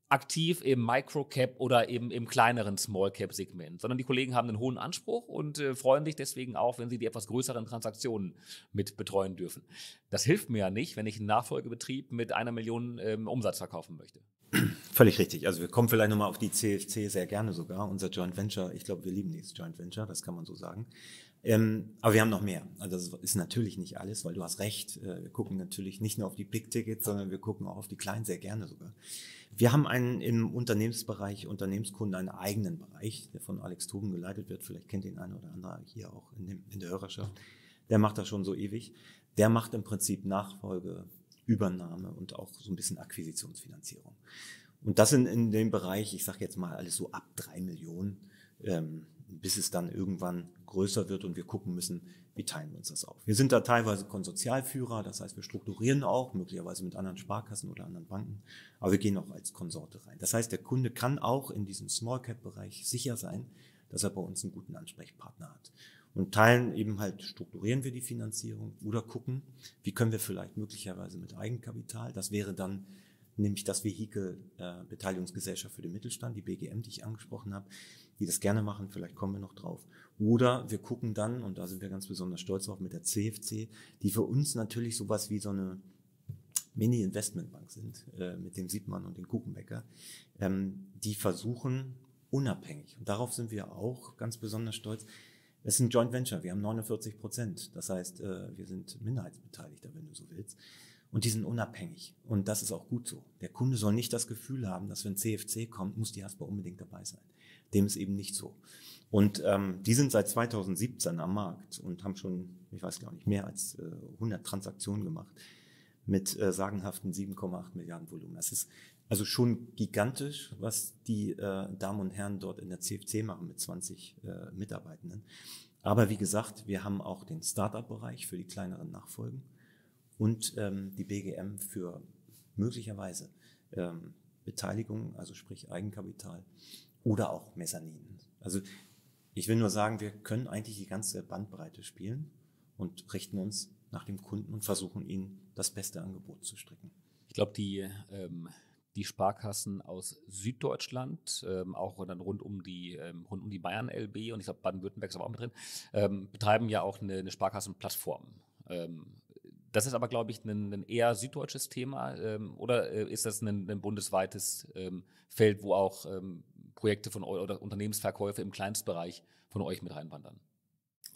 Speaker 1: aktiv im Microcap oder eben im kleineren Smallcap-Segment, sondern die Kollegen haben einen hohen Anspruch und äh, freuen sich deswegen auch, wenn sie die etwas größeren Transaktionen mit betreuen dürfen. Das hilft mir ja nicht, wenn ich einen Nachfolgebetrieb mit einer Million ähm, Umsatz verkaufen möchte.
Speaker 2: Völlig richtig. Also wir kommen vielleicht nochmal auf die CFC sehr gerne sogar, unser Joint Venture. Ich glaube, wir lieben dieses Joint Venture, das kann man so sagen. Ähm, aber wir haben noch mehr. Also das ist natürlich nicht alles, weil du hast recht. Äh, wir gucken natürlich nicht nur auf die Big-Tickets, sondern wir gucken auch auf die kleinen sehr gerne sogar. Wir haben einen im Unternehmensbereich, Unternehmenskunden, einen eigenen Bereich, der von Alex Toben geleitet wird. Vielleicht kennt ihn einer oder andere hier auch in, dem, in der Hörerschaft. Der macht das schon so ewig. Der macht im Prinzip Nachfolge Übernahme und auch so ein bisschen Akquisitionsfinanzierung. Und das in, in dem Bereich, ich sage jetzt mal alles so ab drei Millionen, ähm, bis es dann irgendwann größer wird und wir gucken müssen, wie teilen wir uns das auf. Wir sind da teilweise Konsortialführer, das heißt, wir strukturieren auch, möglicherweise mit anderen Sparkassen oder anderen Banken, aber wir gehen auch als Konsorte rein. Das heißt, der Kunde kann auch in diesem Small Cap Bereich sicher sein, dass er bei uns einen guten Ansprechpartner hat. Und teilen eben halt, strukturieren wir die Finanzierung oder gucken, wie können wir vielleicht möglicherweise mit Eigenkapital, das wäre dann nämlich das Vehikel äh, Beteiligungsgesellschaft für den Mittelstand, die BGM, die ich angesprochen habe, die das gerne machen, vielleicht kommen wir noch drauf. Oder wir gucken dann, und da sind wir ganz besonders stolz drauf, mit der CFC, die für uns natürlich sowas wie so eine Mini-Investmentbank sind, äh, mit dem Siebmann und dem Kuchenbecker, ähm, die versuchen, unabhängig, und darauf sind wir auch ganz besonders stolz, es ist ein Joint Venture, wir haben 49 Prozent. Das heißt, äh, wir sind Minderheitsbeteiligter, wenn du so willst. Und die sind unabhängig. Und das ist auch gut so. Der Kunde soll nicht das Gefühl haben, dass wenn CFC kommt, muss die Haspa unbedingt dabei sein. Dem ist eben nicht so. Und ähm, die sind seit 2017 am Markt und haben schon, ich weiß gar nicht, mehr als äh, 100 Transaktionen gemacht mit äh, sagenhaften 7,8 Milliarden Volumen. Das ist also schon gigantisch, was die äh, Damen und Herren dort in der CFC machen mit 20 äh, Mitarbeitenden. Aber wie gesagt, wir haben auch den Startup-Bereich für die kleineren Nachfolgen und ähm, die BGM für möglicherweise ähm, Beteiligung, also sprich Eigenkapital oder auch Mezzaninen. Also ich will nur sagen, wir können eigentlich die ganze Bandbreite spielen und richten uns nach dem Kunden und
Speaker 1: versuchen, ihnen das beste Angebot zu stricken. Ich glaube, die ähm die Sparkassen aus Süddeutschland, ähm, auch dann rund um die, ähm, rund um die Bayern LB und ich glaube Baden-Württemberg ist aber auch mit drin, ähm, betreiben ja auch eine, eine Sparkassenplattform. Ähm, das ist aber, glaube ich, ein, ein, eher süddeutsches Thema ähm, oder äh, ist das ein, ein bundesweites ähm, Feld, wo auch Projekte von oder Unternehmensverkäufe im Kleinstbereich von euch mit reinwandern?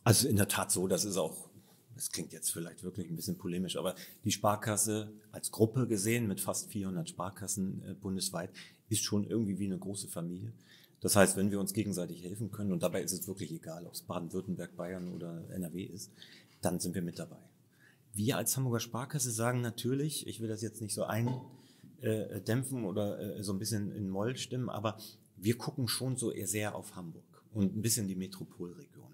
Speaker 1: Also in der Tat so, das ist auch das klingt jetzt vielleicht wirklich ein bisschen
Speaker 2: polemisch, aber die Sparkasse als Gruppe gesehen mit fast 400 Sparkassen äh, bundesweit ist schon irgendwie wie eine große Familie. Das heißt, wenn wir uns gegenseitig helfen können, und dabei ist es wirklich egal, ob es Baden-Württemberg, Bayern oder NRW ist, dann sind wir mit dabei. Wir als Hamburger Sparkasse sagen natürlich, ich will das jetzt nicht so eindämpfen äh, oder äh, so ein bisschen in Moll stimmen, aber wir gucken schon so eher sehr auf Hamburg und ein bisschen die Metropolregion.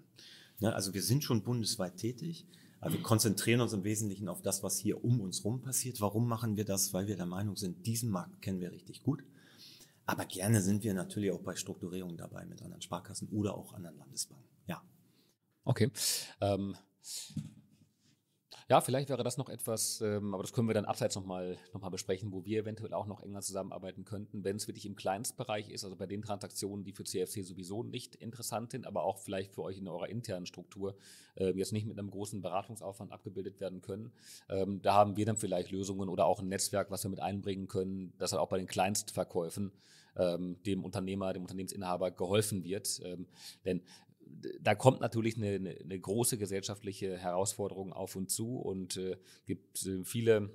Speaker 2: Ne, also wir sind schon bundesweit tätig, also wir konzentrieren uns im Wesentlichen auf das, was hier um uns herum passiert. Warum machen wir das? Weil wir der Meinung sind, diesen Markt kennen wir richtig gut. Aber gerne sind wir natürlich auch bei Strukturierung dabei mit anderen Sparkassen oder auch anderen Landesbanken.
Speaker 1: Ja. Okay. Ähm ja, vielleicht wäre das noch etwas, ähm, aber das können wir dann abseits nochmal noch mal besprechen, wo wir eventuell auch noch enger zusammenarbeiten könnten, wenn es wirklich im Kleinstbereich ist, also bei den Transaktionen, die für CFC sowieso nicht interessant sind, aber auch vielleicht für euch in eurer internen Struktur äh, jetzt nicht mit einem großen Beratungsaufwand abgebildet werden können. Ähm, da haben wir dann vielleicht Lösungen oder auch ein Netzwerk, was wir mit einbringen können, dass halt auch bei den Kleinstverkäufen ähm, dem Unternehmer, dem Unternehmensinhaber geholfen wird. Ähm, denn da kommt natürlich eine, eine, große gesellschaftliche Herausforderung auf uns zu und äh, gibt äh, viele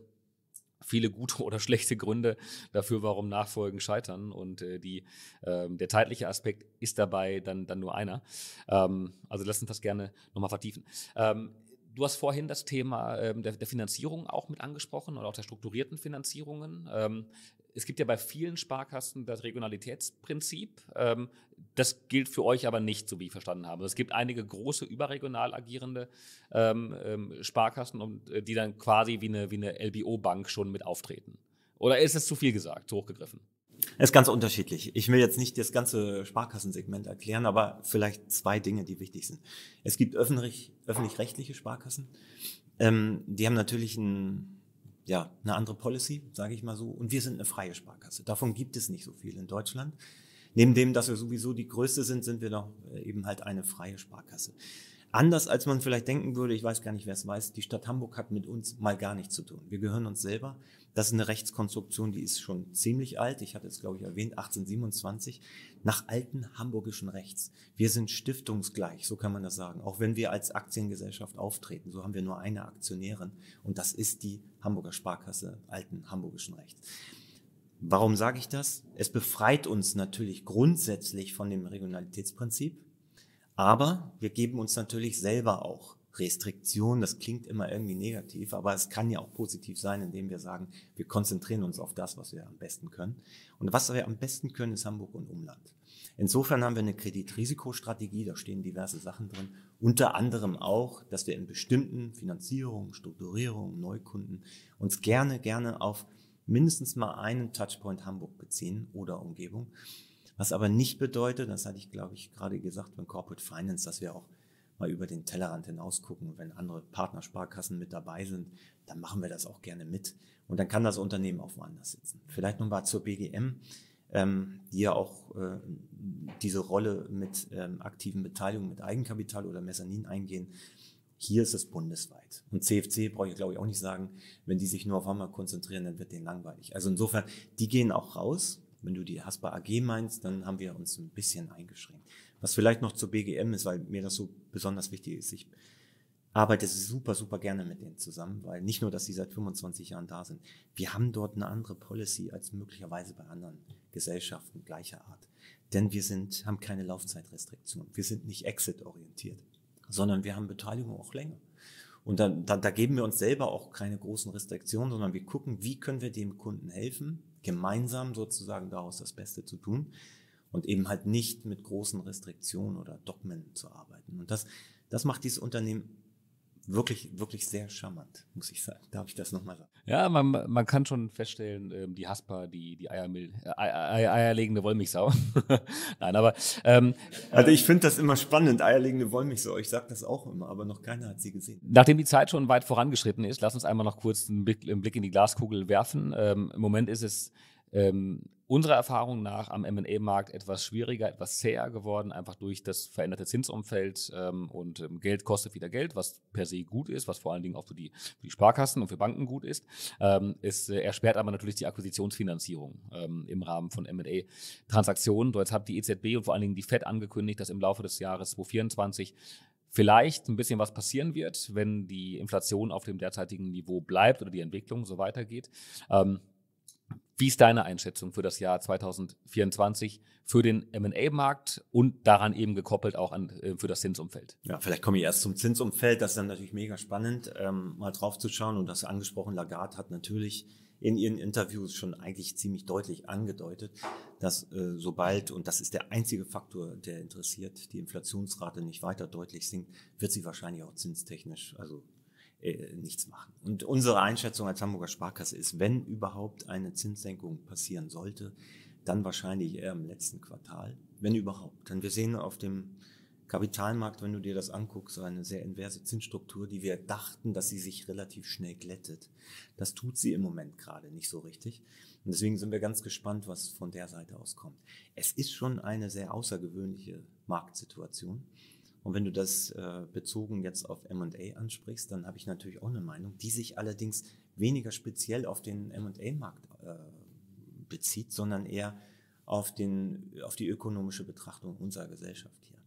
Speaker 1: viele gute oder schlechte Gründe dafür, warum Nachfolgen scheitern. Und äh, die, äh, der zeitliche Aspekt ist dabei dann, dann nur einer. Ähm, also lass uns das gerne nochmal vertiefen. Ähm, du hast vorhin das Thema ähm, der, der, Finanzierung auch mit angesprochen und auch der strukturierten Finanzierungen. Ähm, es gibt ja bei vielen Sparkassen das Regionalitätsprinzip. Ähm, das gilt für euch aber nicht, so wie ich verstanden habe. Es gibt einige große überregional agierende ähm, ähm Sparkassen, um, äh, die dann quasi wie eine, wie eine LBO-Bank schon mit auftreten. Oder ist es zu viel gesagt, zu hochgegriffen? Es ist ganz
Speaker 2: unterschiedlich. Ich will jetzt nicht das ganze Sparkassensegment
Speaker 1: erklären, aber vielleicht zwei Dinge,
Speaker 2: die wichtig sind. Es gibt öffentlich-rechtliche öffentlich Sparkassen. Ähm, die haben natürlich ein ja, eine andere Policy, sage ich mal so. Und wir sind eine freie Sparkasse. Davon gibt es nicht so viel in Deutschland. Neben dem, dass wir sowieso die größte sind, sind wir noch äh, eben halt eine freie Sparkasse. Anders als man vielleicht denken würde, ich weiß gar nicht, wer es weiß, die Stadt Hamburg hat mit uns mal gar nichts zu tun. Wir gehören uns selber. Das ist eine Rechtskonstruktion, die ist schon ziemlich alt. Ich hatte es, glaube ich, erwähnt, 1827, nach alten hamburgischen Rechts. Wir sind stiftungsgleich, so kann man das sagen. Auch wenn wir als Aktiengesellschaft auftreten, so haben wir nur eine Aktionärin und das ist die Hamburger Sparkasse alten hamburgischen Rechts. Warum sage ich das? Es befreit uns natürlich grundsätzlich von dem Regionalitätsprinzip aber wir geben uns natürlich selber auch Restriktionen. Das klingt immer irgendwie negativ, aber es kann ja auch positiv sein, indem wir sagen, wir konzentrieren uns auf das, was wir am besten können. Und was wir am besten können, ist Hamburg und Umland. Insofern haben wir eine Kreditrisikostrategie, da stehen diverse Sachen drin. Unter anderem auch, dass wir in bestimmten Finanzierungen, Strukturierungen, Neukunden uns gerne, gerne auf mindestens mal einen Touchpoint Hamburg beziehen oder Umgebung was aber nicht bedeutet, das hatte ich, glaube ich, gerade gesagt beim Corporate Finance, dass wir auch mal über den Tellerrand hinaus gucken. Wenn andere Partnersparkassen mit dabei sind, dann machen wir das auch gerne mit. Und dann kann das Unternehmen auch woanders sitzen. Vielleicht nochmal zur BGM, ähm, die ja auch äh, diese Rolle mit ähm, aktiven Beteiligungen, mit Eigenkapital oder Mezzanin eingehen. Hier ist es bundesweit. Und CFC brauche ich, glaube ich, auch nicht sagen, wenn die sich nur auf einmal konzentrieren, dann wird denen langweilig. Also insofern, die gehen auch raus wenn du die Haspa AG meinst, dann haben wir uns ein bisschen eingeschränkt. Was vielleicht noch zur BGM ist, weil mir das so besonders wichtig ist. Ich arbeite super, super gerne mit denen zusammen, weil nicht nur, dass sie seit 25 Jahren da sind. Wir haben dort eine andere Policy als möglicherweise bei anderen Gesellschaften gleicher Art. Denn wir sind, haben keine Laufzeitrestriktion. Wir sind nicht exit-orientiert, sondern wir haben Beteiligung auch länger. Und da, da, da geben wir uns selber auch keine großen Restriktionen, sondern wir gucken, wie können wir dem Kunden helfen, gemeinsam sozusagen daraus das Beste zu tun und eben halt nicht mit großen Restriktionen oder Dogmen zu arbeiten. Und das, das macht dieses Unternehmen wirklich, wirklich sehr charmant, muss ich sagen. Darf ich das nochmal sagen?
Speaker 1: Ja, man, man kann schon feststellen, ähm, die Haspa, die, die Eiermil äh, Eier, eierlegende Wollmilchsau. Nein, aber. Ähm, also, äh, ich finde das immer spannend,
Speaker 2: eierlegende Wollmilchsau. Ich sage das auch immer, aber noch keiner hat sie gesehen.
Speaker 1: Nachdem die Zeit schon weit vorangeschritten ist, lass uns einmal noch kurz einen Blick, einen Blick in die Glaskugel werfen. Ähm, Im Moment ist es. Ähm, unserer Erfahrung nach am MA-Markt etwas schwieriger, etwas zäher geworden, einfach durch das veränderte Zinsumfeld ähm, und ähm, Geld kostet wieder Geld, was per se gut ist, was vor allen Dingen auch für die, für die Sparkassen und für Banken gut ist. Ähm, es äh, erschwert aber natürlich die Akquisitionsfinanzierung ähm, im Rahmen von MA-Transaktionen. Jetzt hat die EZB und vor allen Dingen die FED angekündigt, dass im Laufe des Jahres 2024 vielleicht ein bisschen was passieren wird, wenn die Inflation auf dem derzeitigen Niveau bleibt oder die Entwicklung so weitergeht. Ähm, wie ist deine Einschätzung für das Jahr 2024 für den M&A-Markt und daran eben gekoppelt auch an, äh, für das Zinsumfeld? Ja, vielleicht komme ich erst zum Zinsumfeld. Das ist dann natürlich mega spannend, ähm, mal drauf zu schauen. Und das
Speaker 2: angesprochen, Lagarde hat natürlich in ihren Interviews schon eigentlich ziemlich deutlich angedeutet, dass äh, sobald, und das ist der einzige Faktor, der interessiert, die Inflationsrate nicht weiter deutlich sinkt, wird sie wahrscheinlich auch zinstechnisch, also äh, nichts machen. Und unsere Einschätzung als Hamburger Sparkasse ist, wenn überhaupt eine Zinssenkung passieren sollte, dann wahrscheinlich eher im letzten Quartal, wenn überhaupt. Denn wir sehen auf dem Kapitalmarkt, wenn du dir das anguckst, eine sehr inverse Zinsstruktur, die wir dachten, dass sie sich relativ schnell glättet. Das tut sie im Moment gerade nicht so richtig. Und deswegen sind wir ganz gespannt, was von der Seite aus kommt. Es ist schon eine sehr außergewöhnliche Marktsituation. Und wenn du das äh, bezogen jetzt auf MA ansprichst, dann habe ich natürlich auch eine Meinung, die sich allerdings weniger speziell auf den MA-Markt äh, bezieht, sondern eher auf, den, auf die ökonomische Betrachtung unserer Gesellschaft hier.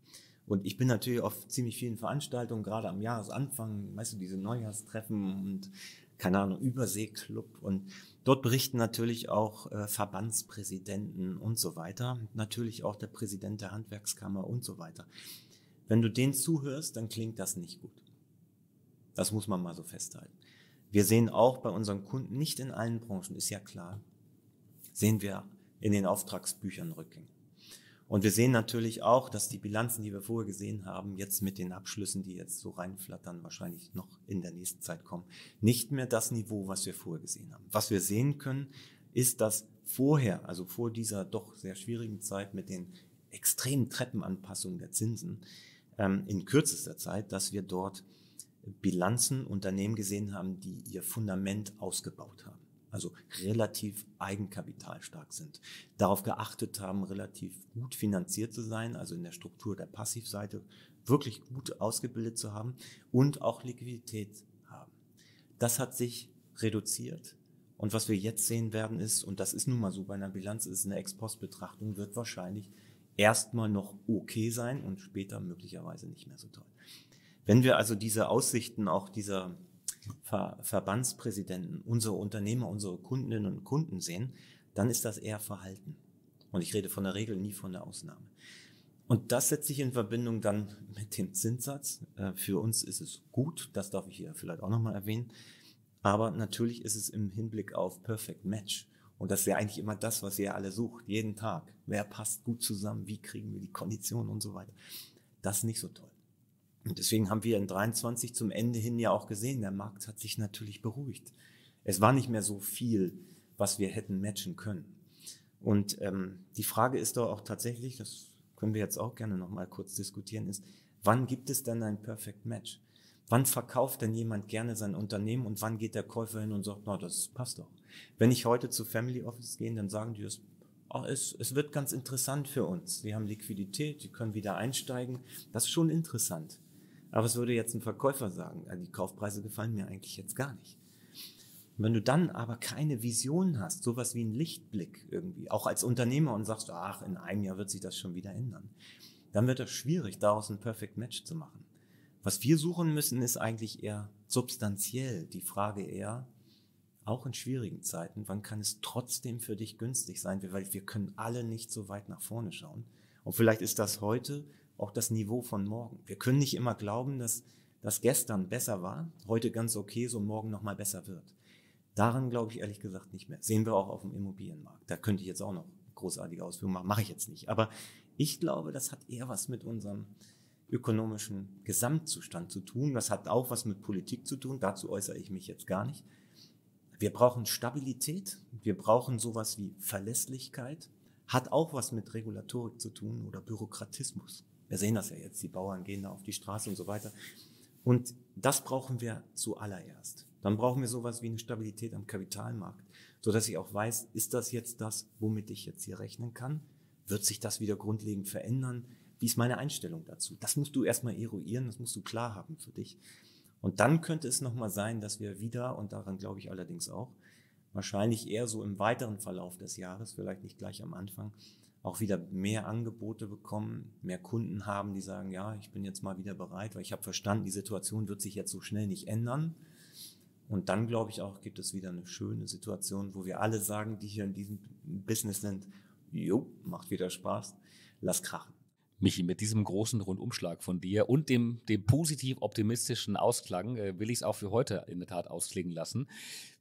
Speaker 2: Und ich bin natürlich auf ziemlich vielen Veranstaltungen, gerade am Jahresanfang, weißt du, diese Neujahrstreffen und keine Ahnung, Überseeclub. Und dort berichten natürlich auch äh, Verbandspräsidenten und so weiter. Natürlich auch der Präsident der Handwerkskammer und so weiter. Wenn du denen zuhörst, dann klingt das nicht gut. Das muss man mal so festhalten. Wir sehen auch bei unseren Kunden, nicht in allen Branchen, ist ja klar, sehen wir in den Auftragsbüchern Rückgänge. Und wir sehen natürlich auch, dass die Bilanzen, die wir vorher gesehen haben, jetzt mit den Abschlüssen, die jetzt so reinflattern, wahrscheinlich noch in der nächsten Zeit kommen, nicht mehr das Niveau, was wir vorher gesehen haben. Was wir sehen können, ist, dass vorher, also vor dieser doch sehr schwierigen Zeit mit den extremen Treppenanpassungen der Zinsen, ähm, in kürzester Zeit, dass wir dort Bilanzen Unternehmen gesehen haben, die ihr Fundament ausgebaut haben. Also relativ eigenkapitalstark sind, darauf geachtet haben, relativ gut finanziert zu sein, also in der Struktur der Passivseite wirklich gut ausgebildet zu haben und auch Liquidität haben. Das hat sich reduziert. Und was wir jetzt sehen werden ist, und das ist nun mal so bei einer Bilanz, ist eine Ex-Post-Betrachtung, wird wahrscheinlich erstmal noch okay sein und später möglicherweise nicht mehr so toll. Wenn wir also diese Aussichten auch dieser Ver Verbandspräsidenten, unsere Unternehmer, unsere Kundinnen und Kunden sehen, dann ist das eher Verhalten. Und ich rede von der Regel, nie von der Ausnahme. Und das setzt sich in Verbindung dann mit dem Zinssatz. Äh, für uns ist es gut, das darf ich hier vielleicht auch nochmal erwähnen. Aber natürlich ist es im Hinblick auf Perfect Match und das ist ja eigentlich immer das, was ihr alle sucht, jeden Tag. Wer passt gut zusammen? Wie kriegen wir die Konditionen und so weiter? Das ist nicht so toll. Und deswegen haben wir in 23 zum Ende hin ja auch gesehen, der Markt hat sich natürlich beruhigt. Es war nicht mehr so viel, was wir hätten matchen können. Und ähm, die Frage ist doch auch tatsächlich, das können wir jetzt auch gerne nochmal kurz diskutieren, ist, wann gibt es denn ein Perfect Match? Wann verkauft denn jemand gerne sein Unternehmen und wann geht der Käufer hin und sagt, na, das passt doch. Wenn ich heute zu Family Office gehe, dann sagen die das, oh, ah, es, es wird ganz interessant für uns. Sie haben Liquidität, sie können wieder einsteigen. Das ist schon interessant. Aber es würde jetzt ein Verkäufer sagen, die Kaufpreise gefallen mir eigentlich jetzt gar nicht. Und wenn du dann aber keine Vision hast, sowas wie ein Lichtblick irgendwie, auch als Unternehmer und sagst, ach, in einem Jahr wird sich das schon wieder ändern, dann wird das schwierig, daraus ein Perfect Match zu machen. Was wir suchen müssen, ist eigentlich eher substanziell die Frage eher, auch in schwierigen Zeiten, wann kann es trotzdem für dich günstig sein? Weil wir können alle nicht so weit nach vorne schauen. Und vielleicht ist das heute auch das Niveau von morgen. Wir können nicht immer glauben, dass das gestern besser war, heute ganz okay, so morgen nochmal besser wird. Daran glaube ich ehrlich gesagt nicht mehr. Sehen wir auch auf dem Immobilienmarkt. Da könnte ich jetzt auch noch großartige Ausführungen machen, mache ich jetzt nicht. Aber ich glaube, das hat eher was mit unserem ökonomischen Gesamtzustand zu tun. Das hat auch was mit Politik zu tun. Dazu äußere ich mich jetzt gar nicht. Wir brauchen Stabilität. Wir brauchen sowas wie Verlässlichkeit. Hat auch was mit Regulatorik zu tun oder Bürokratismus. Wir sehen das ja jetzt. Die Bauern gehen da auf die Straße und so weiter. Und das brauchen wir zuallererst. Dann brauchen wir sowas wie eine Stabilität am Kapitalmarkt, sodass ich auch weiß, ist das jetzt das, womit ich jetzt hier rechnen kann? Wird sich das wieder grundlegend verändern? Wie ist meine Einstellung dazu? Das musst du erstmal eruieren, das musst du klar haben für dich. Und dann könnte es nochmal sein, dass wir wieder, und daran glaube ich allerdings auch, wahrscheinlich eher so im weiteren Verlauf des Jahres, vielleicht nicht gleich am Anfang, auch wieder mehr Angebote bekommen, mehr Kunden haben, die sagen, ja, ich bin jetzt mal wieder bereit, weil ich habe verstanden, die Situation wird sich jetzt so schnell nicht ändern. Und dann, glaube ich, auch gibt es wieder eine schöne Situation, wo wir alle sagen, die hier in diesem Business sind,
Speaker 1: jo, macht wieder Spaß, lass krachen. Michi, mit diesem großen Rundumschlag von dir und dem, dem positiv optimistischen Ausklang äh, will ich es auch für heute in der Tat ausklingen lassen.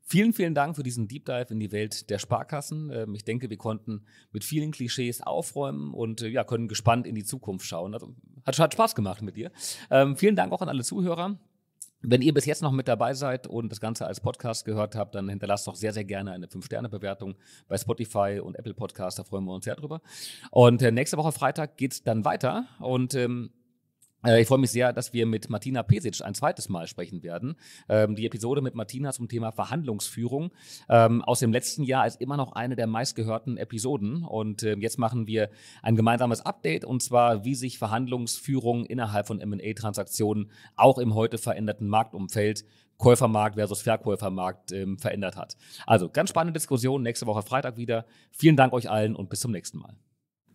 Speaker 1: Vielen, vielen Dank für diesen Deep Dive in die Welt der Sparkassen. Ähm, ich denke, wir konnten mit vielen Klischees aufräumen und äh, ja, können gespannt in die Zukunft schauen. Also, hat, hat Spaß gemacht mit dir. Ähm, vielen Dank auch an alle Zuhörer. Wenn ihr bis jetzt noch mit dabei seid und das Ganze als Podcast gehört habt, dann hinterlasst doch sehr, sehr gerne eine 5-Sterne-Bewertung bei Spotify und Apple Podcast. Da freuen wir uns sehr drüber. Und äh, nächste Woche Freitag geht's dann weiter. Und ähm, äh, ich freue mich sehr, dass wir mit Martina Pesic ein zweites Mal sprechen werden. Ähm, die Episode mit Martina zum Thema Verhandlungsführung ähm, aus dem letzten Jahr ist immer noch eine der meistgehörten Episoden. Und ähm, jetzt machen wir ein gemeinsames Update und zwar, wie sich Verhandlungsführung innerhalb von MA-Transaktionen auch im heute veränderten Marktumfeld Käufermarkt versus Verkäufermarkt ähm, verändert hat. Also ganz spannende Diskussion nächste Woche Freitag wieder. Vielen Dank euch allen und bis zum nächsten Mal.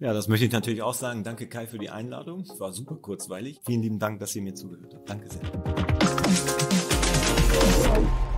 Speaker 2: Ja, das möchte ich natürlich auch sagen. Danke Kai für die Einladung. Es war super kurzweilig. Vielen lieben Dank, dass ihr mir zugehört habt. Danke sehr.